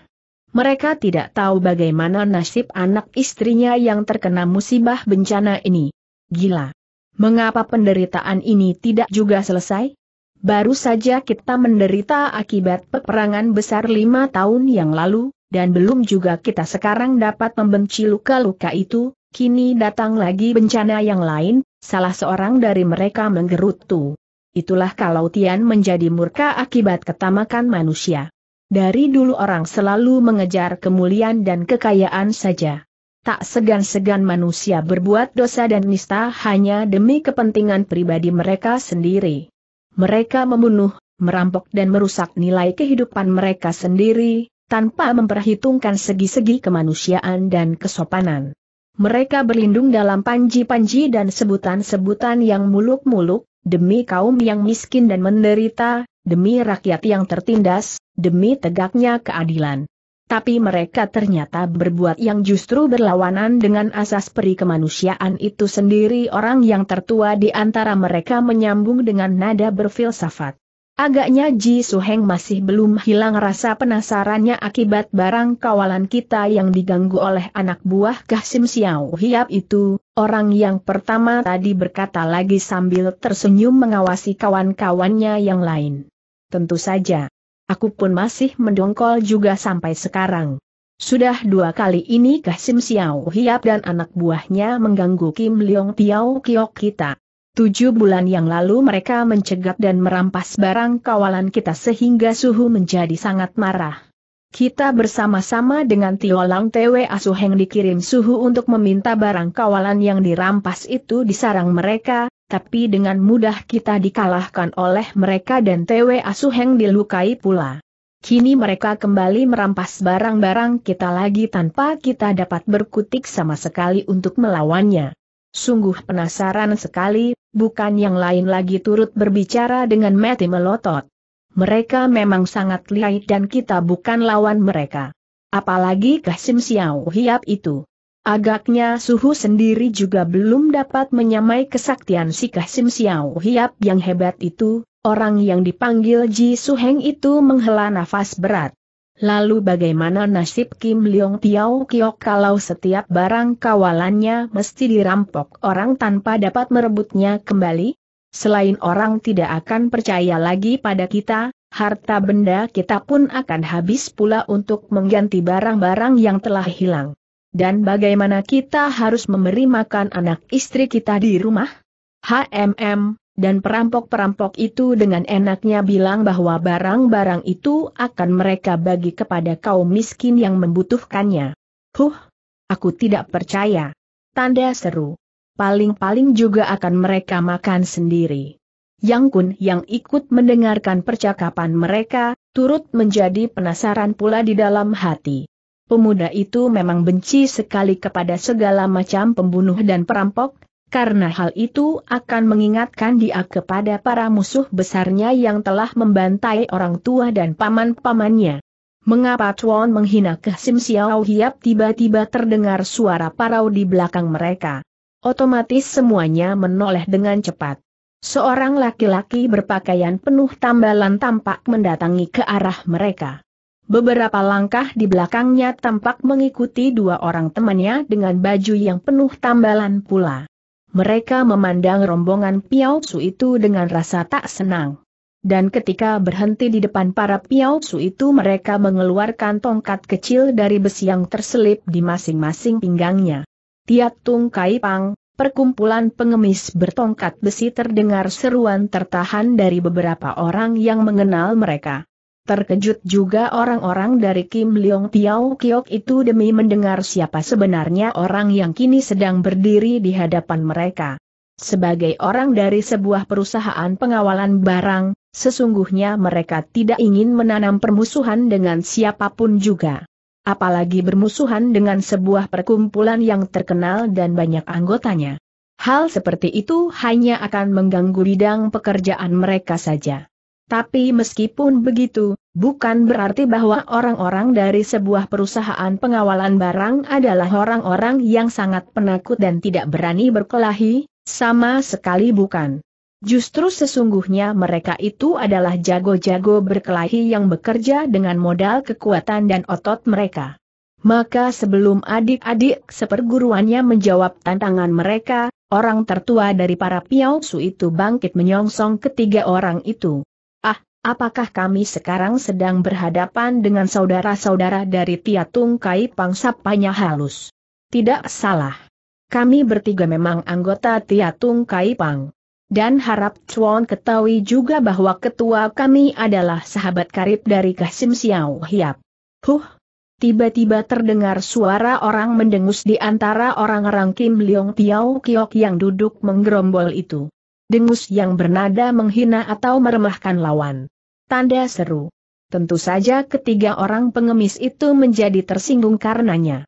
Speaker 1: Mereka tidak tahu bagaimana nasib anak istrinya yang terkena musibah bencana ini. Gila. Mengapa penderitaan ini tidak juga selesai? Baru saja kita menderita akibat peperangan besar lima tahun yang lalu, dan belum juga kita sekarang dapat membenci luka-luka itu, kini datang lagi bencana yang lain, salah seorang dari mereka menggerutu. Itulah kalau Tian menjadi murka akibat ketamakan manusia. Dari dulu orang selalu mengejar kemuliaan dan kekayaan saja. Tak segan-segan manusia berbuat dosa dan nista hanya demi kepentingan pribadi mereka sendiri. Mereka membunuh, merampok dan merusak nilai kehidupan mereka sendiri, tanpa memperhitungkan segi-segi kemanusiaan dan kesopanan. Mereka berlindung dalam panji-panji dan sebutan-sebutan yang muluk-muluk, demi kaum yang miskin dan menderita, demi rakyat yang tertindas, demi tegaknya keadilan tapi mereka ternyata berbuat yang justru berlawanan dengan asas peri kemanusiaan itu sendiri orang yang tertua di antara mereka menyambung dengan nada berfilsafat. Agaknya Ji Suheng masih belum hilang rasa penasarannya akibat barang kawalan kita yang diganggu oleh anak buah Kasim Xiao Hiap itu, orang yang pertama tadi berkata lagi sambil tersenyum mengawasi kawan-kawannya yang lain. Tentu saja, Aku pun masih mendongkol juga sampai sekarang. Sudah dua kali ini Kasim Xiao Hiap dan anak buahnya mengganggu Kim Leong Tiao Kiok kita. Tujuh bulan yang lalu mereka mencegat dan merampas barang kawalan kita sehingga suhu menjadi sangat marah. Kita bersama-sama dengan Tio Lang Tewe Asuheng dikirim suhu untuk meminta barang kawalan yang dirampas itu di sarang mereka, tapi dengan mudah kita dikalahkan oleh mereka dan Tewe Asuheng dilukai pula. Kini mereka kembali merampas barang-barang kita lagi tanpa kita dapat berkutik sama sekali untuk melawannya. Sungguh penasaran sekali, bukan yang lain lagi turut berbicara dengan mati melotot. Mereka memang sangat lihai dan kita bukan lawan mereka. Apalagi Kasim Xiao Hiap itu. Agaknya suhu sendiri juga belum dapat menyamai kesaktian si Kasim Xiao Hiap yang hebat itu, orang yang dipanggil Ji Su Heng itu menghela nafas berat. Lalu bagaimana nasib Kim Leong Tiao Kiok kalau setiap barang kawalannya mesti dirampok orang tanpa dapat merebutnya kembali? Selain orang tidak akan percaya lagi pada kita, harta benda kita pun akan habis pula untuk mengganti barang-barang yang telah hilang. Dan bagaimana kita harus memberi makan anak istri kita di rumah? HMM, dan perampok-perampok itu dengan enaknya bilang bahwa barang-barang itu akan mereka bagi kepada kaum miskin yang membutuhkannya. Huh, aku tidak percaya. Tanda seru paling-paling juga akan mereka makan sendiri. Yang Kun yang ikut mendengarkan percakapan mereka, turut menjadi penasaran pula di dalam hati. Pemuda itu memang benci sekali kepada segala macam pembunuh dan perampok, karena hal itu akan mengingatkan dia kepada para musuh besarnya yang telah membantai orang tua dan paman-pamannya. Mengapa Chuan menghina ke Sim Xiao Hiap tiba-tiba terdengar suara parau di belakang mereka otomatis semuanya menoleh dengan cepat. Seorang laki-laki berpakaian penuh tambalan tampak mendatangi ke arah mereka. Beberapa langkah di belakangnya tampak mengikuti dua orang temannya dengan baju yang penuh tambalan pula. Mereka memandang rombongan Piao Su itu dengan rasa tak senang dan ketika berhenti di depan para piao su itu mereka mengeluarkan tongkat kecil dari besi yang terselip di masing-masing pinggangnya. Tiat Tung Kai Pang, perkumpulan pengemis bertongkat besi terdengar seruan tertahan dari beberapa orang yang mengenal mereka. Terkejut juga orang-orang dari Kim Leong Tiao Kiok itu demi mendengar siapa sebenarnya orang yang kini sedang berdiri di hadapan mereka. Sebagai orang dari sebuah perusahaan pengawalan barang, sesungguhnya mereka tidak ingin menanam permusuhan dengan siapapun juga apalagi bermusuhan dengan sebuah perkumpulan yang terkenal dan banyak anggotanya. Hal seperti itu hanya akan mengganggu bidang pekerjaan mereka saja. Tapi meskipun begitu, bukan berarti bahwa orang-orang dari sebuah perusahaan pengawalan barang adalah orang-orang yang sangat penakut dan tidak berani berkelahi, sama sekali bukan. Justru sesungguhnya mereka itu adalah jago-jago berkelahi yang bekerja dengan modal kekuatan dan otot mereka. Maka sebelum adik-adik seperguruannya menjawab tantangan mereka, orang tertua dari para piausu itu bangkit menyongsong ketiga orang itu. Ah, apakah kami sekarang sedang berhadapan dengan saudara-saudara dari Tiatung Kai Pangsapanya halus? Tidak salah. Kami bertiga memang anggota Tiatung Kai Pang. Dan harap Chuan ketahui juga bahwa ketua kami adalah sahabat karib dari Kasim Xiao Hiap. Huh! Tiba-tiba terdengar suara orang mendengus di antara orang-orang Kim Leong Tiao Kiok yang duduk menggerombol itu. Dengus yang bernada menghina atau meremahkan lawan. Tanda seru. Tentu saja ketiga orang pengemis itu menjadi tersinggung karenanya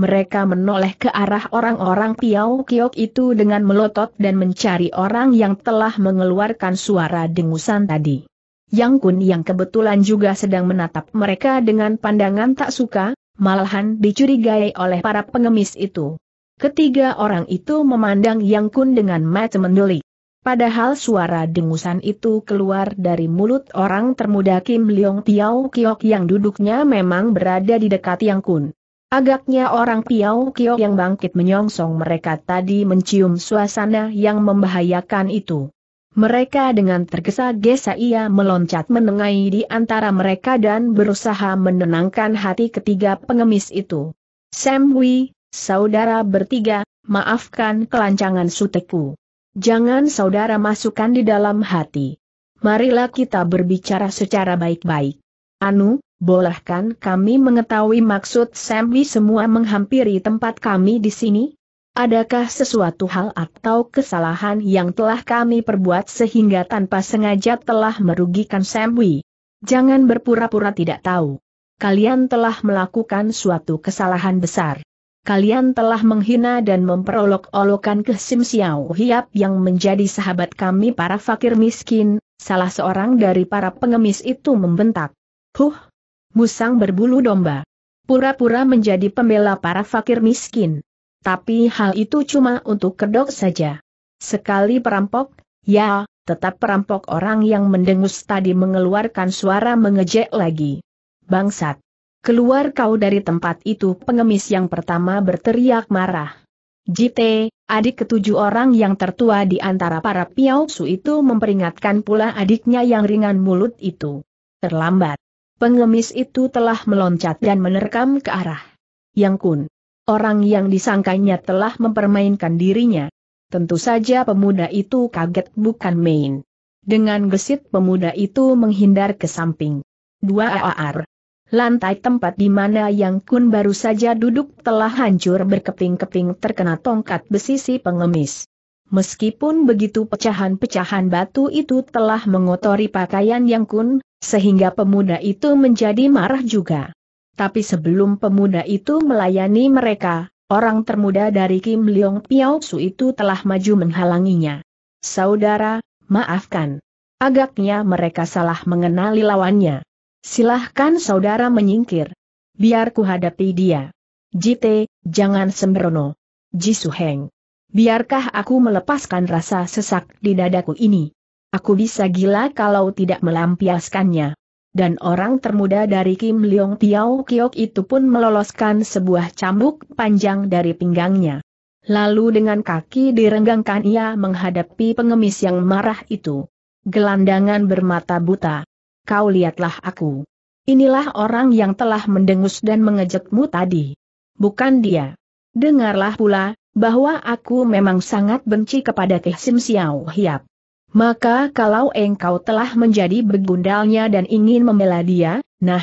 Speaker 1: mereka menoleh ke arah orang-orang Piau Kiok itu dengan melotot dan mencari orang yang telah mengeluarkan suara dengusan tadi. Yang Kun yang kebetulan juga sedang menatap mereka dengan pandangan tak suka, malahan dicurigai oleh para pengemis itu. Ketiga orang itu memandang Yang Kun dengan mata mendelik. Padahal suara dengusan itu keluar dari mulut orang termuda Kim Leong Tiao Kiok yang duduknya memang berada di dekat Yang Kun. Agaknya orang Piau Kio yang bangkit menyongsong mereka tadi mencium suasana yang membahayakan itu. Mereka dengan tergesa-gesa ia meloncat menengai di antara mereka dan berusaha menenangkan hati ketiga pengemis itu. Sam Hui, saudara bertiga, maafkan kelancangan suteku. Jangan saudara masukkan di dalam hati. Marilah kita berbicara secara baik-baik. Anu, bolehkan kami mengetahui maksud Sambi semua menghampiri tempat kami di sini? Adakah sesuatu hal atau kesalahan yang telah kami perbuat sehingga tanpa sengaja telah merugikan Samwi? Jangan berpura-pura tidak tahu. Kalian telah melakukan suatu kesalahan besar. Kalian telah menghina dan memperolok-olokan ke Sim Xiao Hiap yang menjadi sahabat kami para fakir miskin, salah seorang dari para pengemis itu membentak. Huh, musang berbulu domba. Pura-pura menjadi pembela para fakir miskin. Tapi hal itu cuma untuk kedok saja. Sekali perampok, ya, tetap perampok orang yang mendengus tadi mengeluarkan suara mengejek lagi. Bangsat! Keluar kau dari tempat itu pengemis yang pertama berteriak marah. Jite, adik ketujuh orang yang tertua di antara para su itu memperingatkan pula adiknya yang ringan mulut itu. Terlambat pengemis itu telah meloncat dan menerkam ke arah Yang Kun. Orang yang disangkanya telah mempermainkan dirinya. Tentu saja pemuda itu kaget bukan main. Dengan gesit pemuda itu menghindar ke samping. Dua AAR. Lantai tempat di mana Yang Kun baru saja duduk telah hancur berkeping-keping terkena tongkat besi si pengemis. Meskipun begitu pecahan-pecahan batu itu telah mengotori pakaian yang kun, sehingga pemuda itu menjadi marah juga. Tapi sebelum pemuda itu melayani mereka, orang termuda dari Kim Leong Piao Su itu telah maju menghalanginya. Saudara, maafkan. Agaknya mereka salah mengenali lawannya. Silahkan saudara menyingkir. Biar ku hadapi dia. Jite, jangan sembrono. Jisuheng biarkah aku melepaskan rasa sesak di dadaku ini. Aku bisa gila kalau tidak melampiaskannya. Dan orang termuda dari Kim Leong Tiao Kiok itu pun meloloskan sebuah cambuk panjang dari pinggangnya. Lalu dengan kaki direnggangkan ia menghadapi pengemis yang marah itu. Gelandangan bermata buta. Kau lihatlah aku. Inilah orang yang telah mendengus dan mengejekmu tadi. Bukan dia. Dengarlah pula, bahwa aku memang sangat benci kepada Teh Sim Xiao Hiap. Maka kalau engkau telah menjadi begundalnya dan ingin membela dia, nah,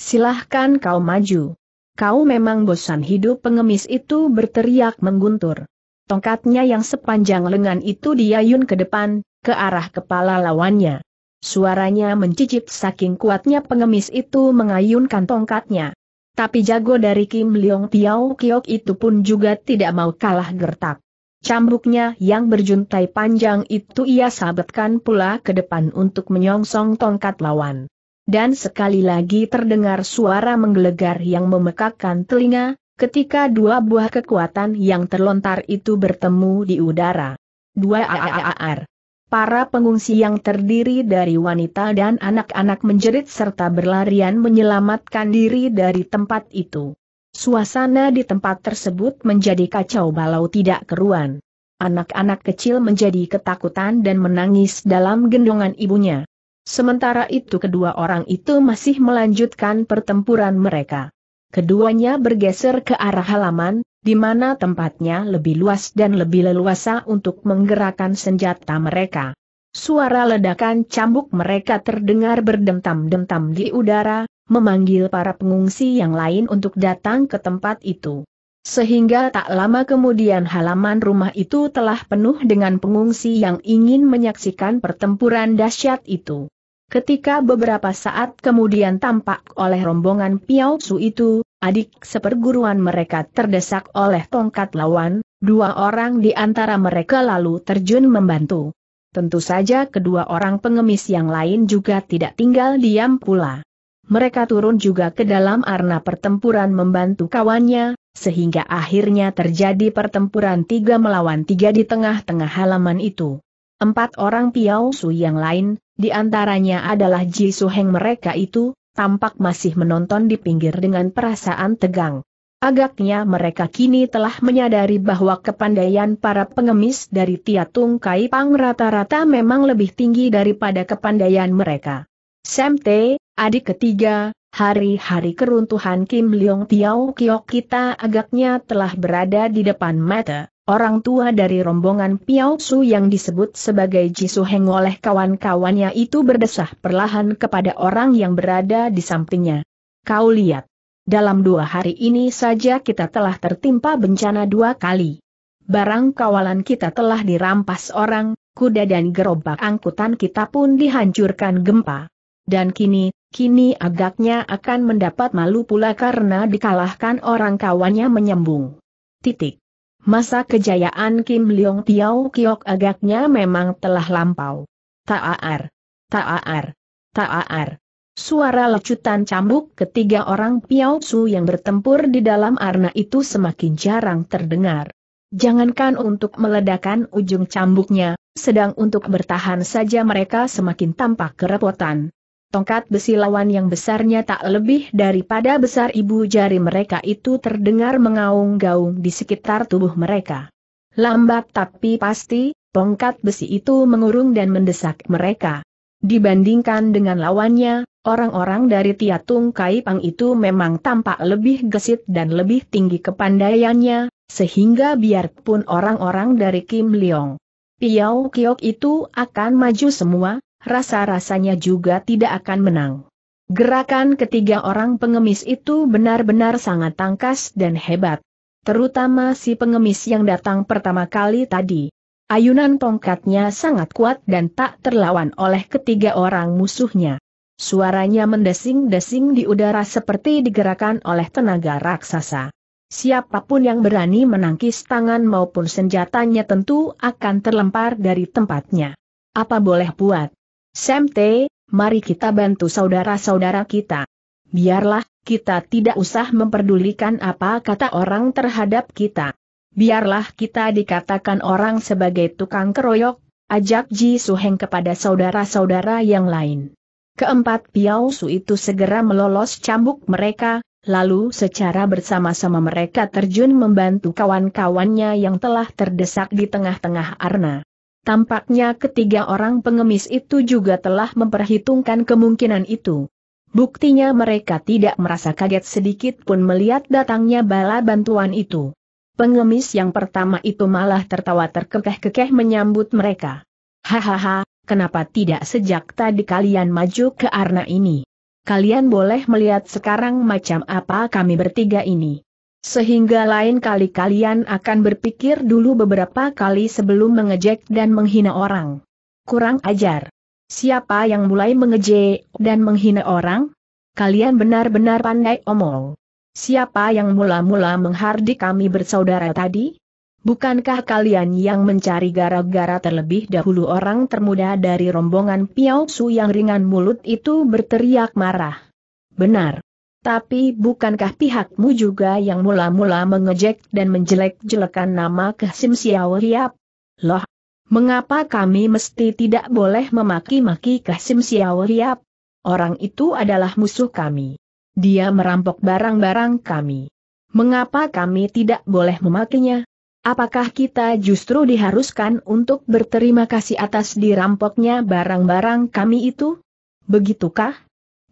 Speaker 1: silahkan kau maju. Kau memang bosan hidup pengemis itu berteriak mengguntur. Tongkatnya yang sepanjang lengan itu diayun ke depan, ke arah kepala lawannya. Suaranya mencicip saking kuatnya pengemis itu mengayunkan tongkatnya. Tapi jago dari Kim Leong Tiao Kiok itu pun juga tidak mau kalah gertak. Cambuknya yang berjuntai panjang itu ia sabetkan pula ke depan untuk menyongsong tongkat lawan. Dan sekali lagi terdengar suara menggelegar yang memekakkan telinga, ketika dua buah kekuatan yang terlontar itu bertemu di udara. Dua AAAR para pengungsi yang terdiri dari wanita dan anak-anak menjerit serta berlarian menyelamatkan diri dari tempat itu. Suasana di tempat tersebut menjadi kacau balau tidak keruan. Anak-anak kecil menjadi ketakutan dan menangis dalam gendongan ibunya. Sementara itu kedua orang itu masih melanjutkan pertempuran mereka. Keduanya bergeser ke arah halaman, di mana tempatnya lebih luas dan lebih leluasa untuk menggerakkan senjata mereka. Suara ledakan cambuk mereka terdengar berdentam-dentam di udara, memanggil para pengungsi yang lain untuk datang ke tempat itu. Sehingga tak lama kemudian halaman rumah itu telah penuh dengan pengungsi yang ingin menyaksikan pertempuran dahsyat itu. Ketika beberapa saat kemudian tampak oleh rombongan Piao Su itu, adik seperguruan mereka terdesak oleh tongkat lawan, dua orang di antara mereka lalu terjun membantu. Tentu saja kedua orang pengemis yang lain juga tidak tinggal diam pula. Mereka turun juga ke dalam arena pertempuran membantu kawannya, sehingga akhirnya terjadi pertempuran tiga melawan tiga di tengah-tengah halaman itu. Empat orang Piao Su yang lain, di antaranya adalah Ji Heng mereka itu, tampak masih menonton di pinggir dengan perasaan tegang. Agaknya mereka kini telah menyadari bahwa kepandaian para pengemis dari Tiatung Kaipang rata-rata memang lebih tinggi daripada kepandaian mereka. Semte, adik ketiga, hari-hari keruntuhan Kim Leong Tiao Kiok kita agaknya telah berada di depan mata. Orang tua dari rombongan Piao Su yang disebut sebagai Jisu Heng oleh kawan-kawannya itu berdesah perlahan kepada orang yang berada di sampingnya. Kau lihat. Dalam dua hari ini saja kita telah tertimpa bencana dua kali. Barang kawalan kita telah dirampas orang, kuda dan gerobak angkutan kita pun dihancurkan gempa. Dan kini, kini agaknya akan mendapat malu pula karena dikalahkan orang kawannya menyembung. Titik. Masa kejayaan Kim Leong Tiao Kiok agaknya memang telah lampau. Ta'ar, ta'ar, ta'ar. Suara lecutan cambuk ketiga orang Piao Su yang bertempur di dalam arna itu semakin jarang terdengar. Jangankan untuk meledakan ujung cambuknya, sedang untuk bertahan saja mereka semakin tampak kerepotan. Tongkat besi lawan yang besarnya tak lebih daripada besar ibu jari mereka itu terdengar mengaung-gaung di sekitar tubuh mereka. Lambat tapi pasti, tongkat besi itu mengurung dan mendesak mereka. Dibandingkan dengan lawannya, orang-orang dari Tiatung Kaipang itu memang tampak lebih gesit dan lebih tinggi kepandaiannya, sehingga biarpun orang-orang dari Kim Leong Piao Kiok itu akan maju semua, rasa-rasanya juga tidak akan menang. Gerakan ketiga orang pengemis itu benar-benar sangat tangkas dan hebat. Terutama si pengemis yang datang pertama kali tadi. Ayunan tongkatnya sangat kuat dan tak terlawan oleh ketiga orang musuhnya. Suaranya mendesing-desing di udara seperti digerakkan oleh tenaga raksasa. Siapapun yang berani menangkis tangan maupun senjatanya tentu akan terlempar dari tempatnya. Apa boleh buat? Semte, mari kita bantu saudara-saudara kita. Biarlah, kita tidak usah memperdulikan apa kata orang terhadap kita. Biarlah kita dikatakan orang sebagai tukang keroyok, ajak Ji Suheng kepada saudara-saudara yang lain. Keempat Piao Su itu segera melolos cambuk mereka, lalu secara bersama-sama mereka terjun membantu kawan-kawannya yang telah terdesak di tengah-tengah arna. Tampaknya ketiga orang pengemis itu juga telah memperhitungkan kemungkinan itu. Buktinya mereka tidak merasa kaget sedikit pun melihat datangnya bala bantuan itu. Pengemis yang pertama itu malah tertawa terkekeh-kekeh menyambut mereka. Hahaha, kenapa tidak sejak tadi kalian maju ke arna ini? Kalian boleh melihat sekarang macam apa kami bertiga ini. Sehingga lain kali kalian akan berpikir dulu beberapa kali sebelum mengejek dan menghina orang. Kurang ajar. Siapa yang mulai mengejek dan menghina orang? Kalian benar-benar pandai omong. Siapa yang mula-mula menghardik kami bersaudara tadi? Bukankah kalian yang mencari gara-gara terlebih dahulu orang termuda dari rombongan Piao Su yang ringan mulut itu berteriak marah? Benar. Tapi bukankah pihakmu juga yang mula-mula mengejek dan menjelek-jelekan nama Kesim Xiao Hiap? Loh, mengapa kami mesti tidak boleh memaki-maki Kesim Xiao Hiap? Orang itu adalah musuh kami. Dia merampok barang-barang kami. Mengapa kami tidak boleh memakinya? Apakah kita justru diharuskan untuk berterima kasih atas dirampoknya barang-barang kami itu? Begitukah?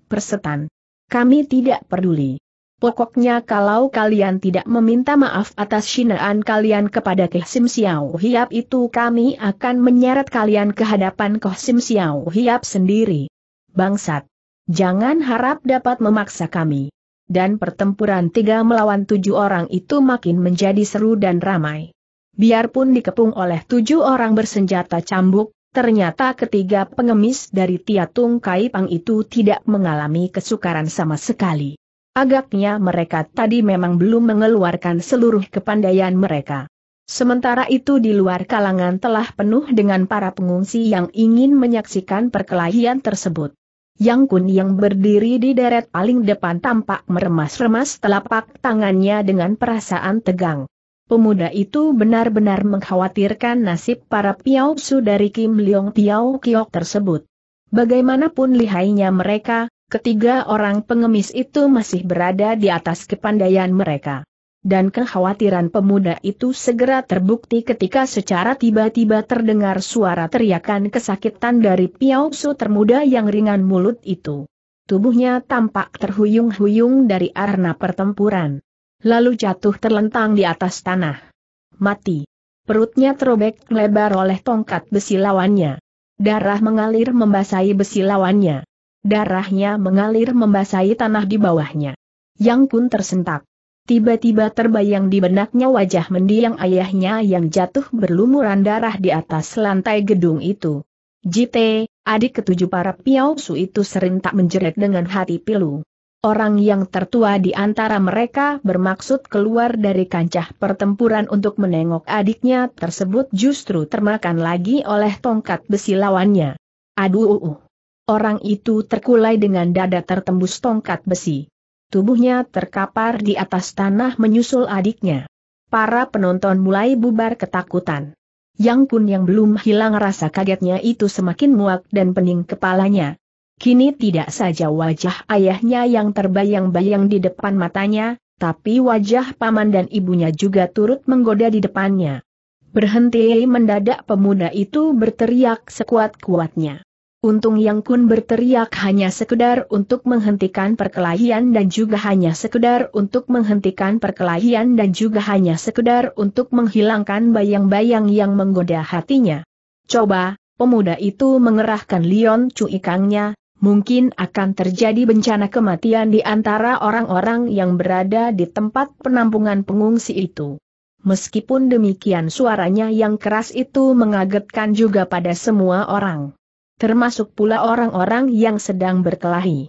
Speaker 1: Persetan. Kami tidak peduli. Pokoknya kalau kalian tidak meminta maaf atas sinaan kalian kepada Keh Sim Xiao Hiap itu kami akan menyeret kalian ke hadapan Keh Xiao Hiap sendiri. Bangsat! Jangan harap dapat memaksa kami. Dan pertempuran tiga melawan tujuh orang itu makin menjadi seru dan ramai. Biarpun dikepung oleh tujuh orang bersenjata cambuk, Ternyata ketiga pengemis dari Tiatung Kaipang itu tidak mengalami kesukaran sama sekali. Agaknya mereka tadi memang belum mengeluarkan seluruh kepandaian mereka. Sementara itu di luar kalangan telah penuh dengan para pengungsi yang ingin menyaksikan perkelahian tersebut. Yang Kun yang berdiri di deret paling depan tampak meremas-remas telapak tangannya dengan perasaan tegang. Pemuda itu benar-benar mengkhawatirkan nasib para piausu dari Kim Leong Piao Kiok tersebut. Bagaimanapun lihainya mereka, ketiga orang pengemis itu masih berada di atas kepandaian mereka. Dan kekhawatiran pemuda itu segera terbukti ketika secara tiba-tiba terdengar suara teriakan kesakitan dari piausu termuda yang ringan mulut itu. Tubuhnya tampak terhuyung-huyung dari arena pertempuran lalu jatuh terlentang di atas tanah. Mati. Perutnya terobek lebar oleh tongkat besi lawannya. Darah mengalir membasahi besi lawannya. Darahnya mengalir membasahi tanah di bawahnya. Yang pun tersentak. Tiba-tiba terbayang di benaknya wajah mendiang ayahnya yang jatuh berlumuran darah di atas lantai gedung itu. Jite, adik ketujuh para piausu itu serentak menjerit dengan hati pilu. Orang yang tertua di antara mereka bermaksud keluar dari kancah pertempuran untuk menengok adiknya tersebut justru termakan lagi oleh tongkat besi lawannya. Aduh! Orang itu terkulai dengan dada tertembus tongkat besi. Tubuhnya terkapar di atas tanah menyusul adiknya. Para penonton mulai bubar ketakutan. Yang pun yang belum hilang rasa kagetnya itu semakin muak dan pening kepalanya Kini tidak saja wajah ayahnya yang terbayang-bayang di depan matanya, tapi wajah paman dan ibunya juga turut menggoda di depannya. Berhenti mendadak pemuda itu berteriak sekuat-kuatnya. Untung Yang Kun berteriak hanya sekedar untuk menghentikan perkelahian dan juga hanya sekedar untuk menghentikan perkelahian dan juga hanya sekedar untuk menghilangkan bayang-bayang yang menggoda hatinya. Coba, pemuda itu mengerahkan Lion Cuikangnya, mungkin akan terjadi bencana kematian di antara orang-orang yang berada di tempat penampungan pengungsi itu. Meskipun demikian suaranya yang keras itu mengagetkan juga pada semua orang. Termasuk pula orang-orang yang sedang berkelahi.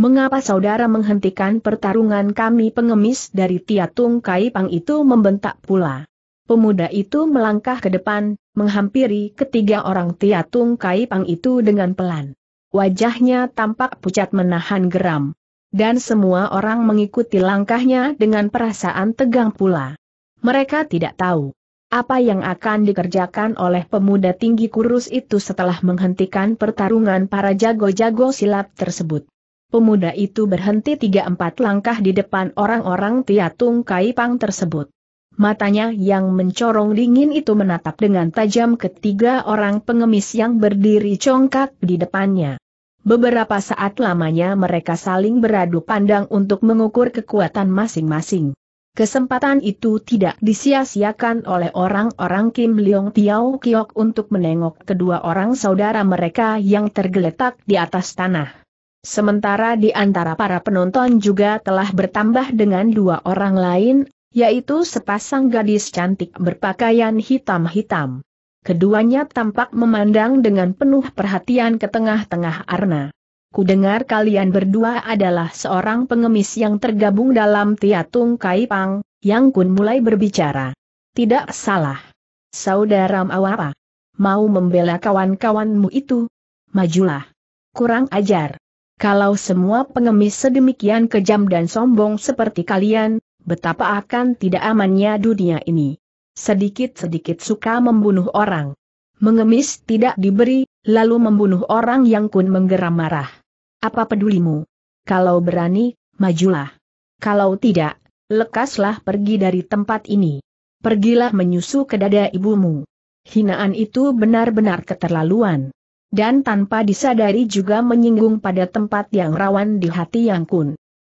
Speaker 1: Mengapa saudara menghentikan pertarungan kami pengemis dari Tiatung Kaipang itu membentak pula. Pemuda itu melangkah ke depan, menghampiri ketiga orang Tiatung Kaipang itu dengan pelan. Wajahnya tampak pucat menahan geram. Dan semua orang mengikuti langkahnya dengan perasaan tegang pula. Mereka tidak tahu apa yang akan dikerjakan oleh pemuda tinggi kurus itu setelah menghentikan pertarungan para jago-jago silat tersebut. Pemuda itu berhenti tiga empat langkah di depan orang-orang Tiatung Kaipang tersebut matanya yang mencorong dingin itu menatap dengan tajam ketiga orang pengemis yang berdiri congkak di depannya. Beberapa saat lamanya mereka saling beradu pandang untuk mengukur kekuatan masing-masing. Kesempatan itu tidak disia-siakan oleh orang-orang Kim Leong Tiao Kiok untuk menengok kedua orang saudara mereka yang tergeletak di atas tanah. Sementara di antara para penonton juga telah bertambah dengan dua orang lain, yaitu sepasang gadis cantik berpakaian hitam-hitam. Keduanya tampak memandang dengan penuh perhatian ke tengah-tengah Arna. Kudengar kalian berdua adalah seorang pengemis yang tergabung dalam Tiatung Kaipang, Yang Kun mulai berbicara. Tidak salah. Saudara Mawapa. Mau membela kawan-kawanmu itu? Majulah. Kurang ajar. Kalau semua pengemis sedemikian kejam dan sombong seperti kalian, betapa akan tidak amannya dunia ini. Sedikit-sedikit suka membunuh orang. Mengemis tidak diberi, lalu membunuh orang yang kun menggeram marah. Apa pedulimu? Kalau berani, majulah. Kalau tidak, lekaslah pergi dari tempat ini. Pergilah menyusu ke dada ibumu. Hinaan itu benar-benar keterlaluan. Dan tanpa disadari juga menyinggung pada tempat yang rawan di hati Yang Kun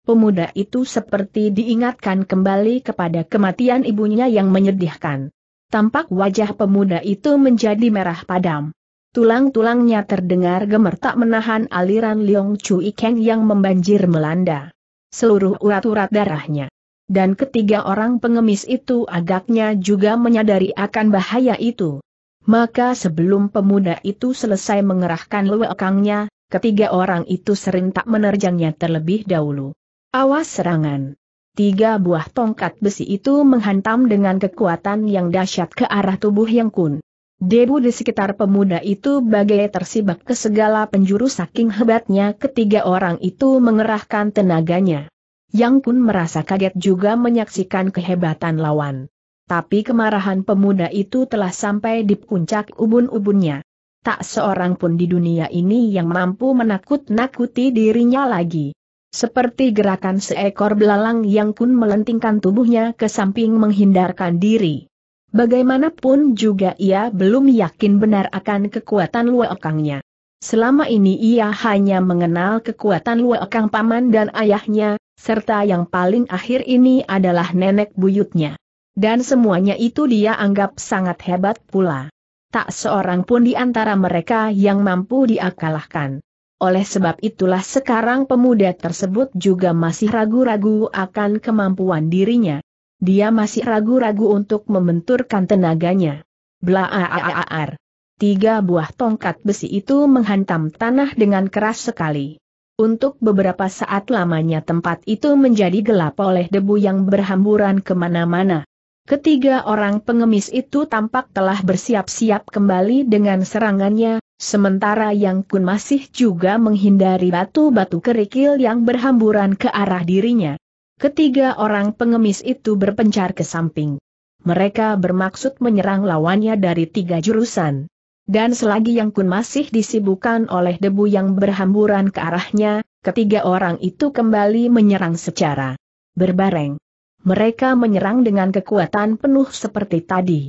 Speaker 1: pemuda itu seperti diingatkan kembali kepada kematian ibunya yang menyedihkan. Tampak wajah pemuda itu menjadi merah padam. Tulang-tulangnya terdengar gemertak menahan aliran Liong Chu Ikeng yang membanjir melanda. Seluruh urat-urat darahnya. Dan ketiga orang pengemis itu agaknya juga menyadari akan bahaya itu. Maka sebelum pemuda itu selesai mengerahkan lewekangnya, ketiga orang itu serentak menerjangnya terlebih dahulu. Awas serangan. Tiga buah tongkat besi itu menghantam dengan kekuatan yang dahsyat ke arah tubuh yang kun. Debu di sekitar pemuda itu bagai tersibak ke segala penjuru saking hebatnya ketiga orang itu mengerahkan tenaganya. Yang kun merasa kaget juga menyaksikan kehebatan lawan. Tapi kemarahan pemuda itu telah sampai di puncak ubun-ubunnya. Tak seorang pun di dunia ini yang mampu menakut-nakuti dirinya lagi. Seperti gerakan seekor belalang yang kun melentingkan tubuhnya ke samping menghindarkan diri. Bagaimanapun juga ia belum yakin benar akan kekuatan luekangnya. Selama ini ia hanya mengenal kekuatan luekang paman dan ayahnya, serta yang paling akhir ini adalah nenek buyutnya. Dan semuanya itu dia anggap sangat hebat pula. Tak seorang pun di antara mereka yang mampu diakalahkan. Oleh sebab itulah sekarang pemuda tersebut juga masih ragu-ragu akan kemampuan dirinya. Dia masih ragu-ragu untuk membenturkan tenaganya. Blaaar. Tiga buah tongkat besi itu menghantam tanah dengan keras sekali. Untuk beberapa saat lamanya tempat itu menjadi gelap oleh debu yang berhamburan kemana-mana. Ketiga orang pengemis itu tampak telah bersiap-siap kembali dengan serangannya, Sementara yang kun masih juga menghindari batu-batu kerikil yang berhamburan ke arah dirinya. Ketiga orang pengemis itu berpencar ke samping. Mereka bermaksud menyerang lawannya dari tiga jurusan. Dan selagi Yang Kun masih disibukkan oleh debu yang berhamburan ke arahnya, ketiga orang itu kembali menyerang secara berbareng. Mereka menyerang dengan kekuatan penuh seperti tadi.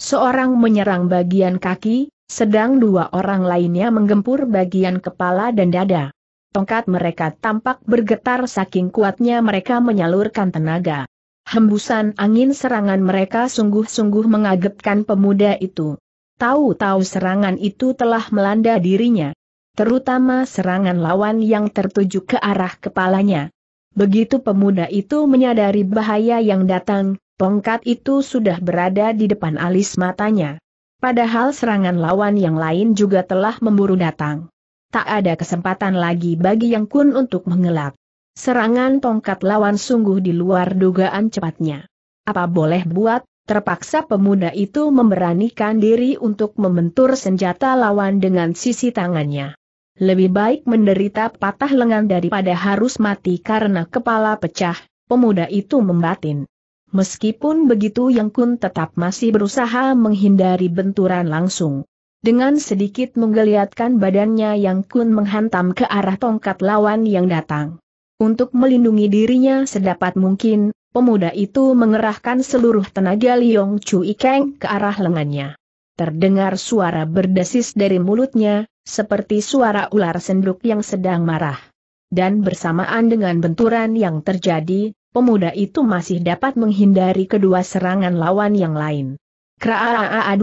Speaker 1: Seorang menyerang bagian kaki, sedang dua orang lainnya menggempur bagian kepala dan dada. Tongkat mereka tampak bergetar saking kuatnya mereka menyalurkan tenaga. Hembusan angin serangan mereka sungguh-sungguh mengagetkan pemuda itu. Tahu-tahu serangan itu telah melanda dirinya. Terutama serangan lawan yang tertuju ke arah kepalanya. Begitu pemuda itu menyadari bahaya yang datang, tongkat itu sudah berada di depan alis matanya. Padahal serangan lawan yang lain juga telah memburu datang. Tak ada kesempatan lagi bagi Yang Kun untuk mengelak. Serangan tongkat lawan sungguh di luar dugaan cepatnya. Apa boleh buat, terpaksa pemuda itu memberanikan diri untuk membentur senjata lawan dengan sisi tangannya. Lebih baik menderita patah lengan daripada harus mati karena kepala pecah, pemuda itu membatin. Meskipun begitu Yang Kun tetap masih berusaha menghindari benturan langsung. Dengan sedikit menggeliatkan badannya Yang Kun menghantam ke arah tongkat lawan yang datang. Untuk melindungi dirinya sedapat mungkin, pemuda itu mengerahkan seluruh tenaga Liong Chu Ikeng ke arah lengannya. Terdengar suara berdesis dari mulutnya, seperti suara ular senduk yang sedang marah. Dan bersamaan dengan benturan yang terjadi, pemuda itu masih dapat menghindari kedua serangan lawan yang lain. Kraa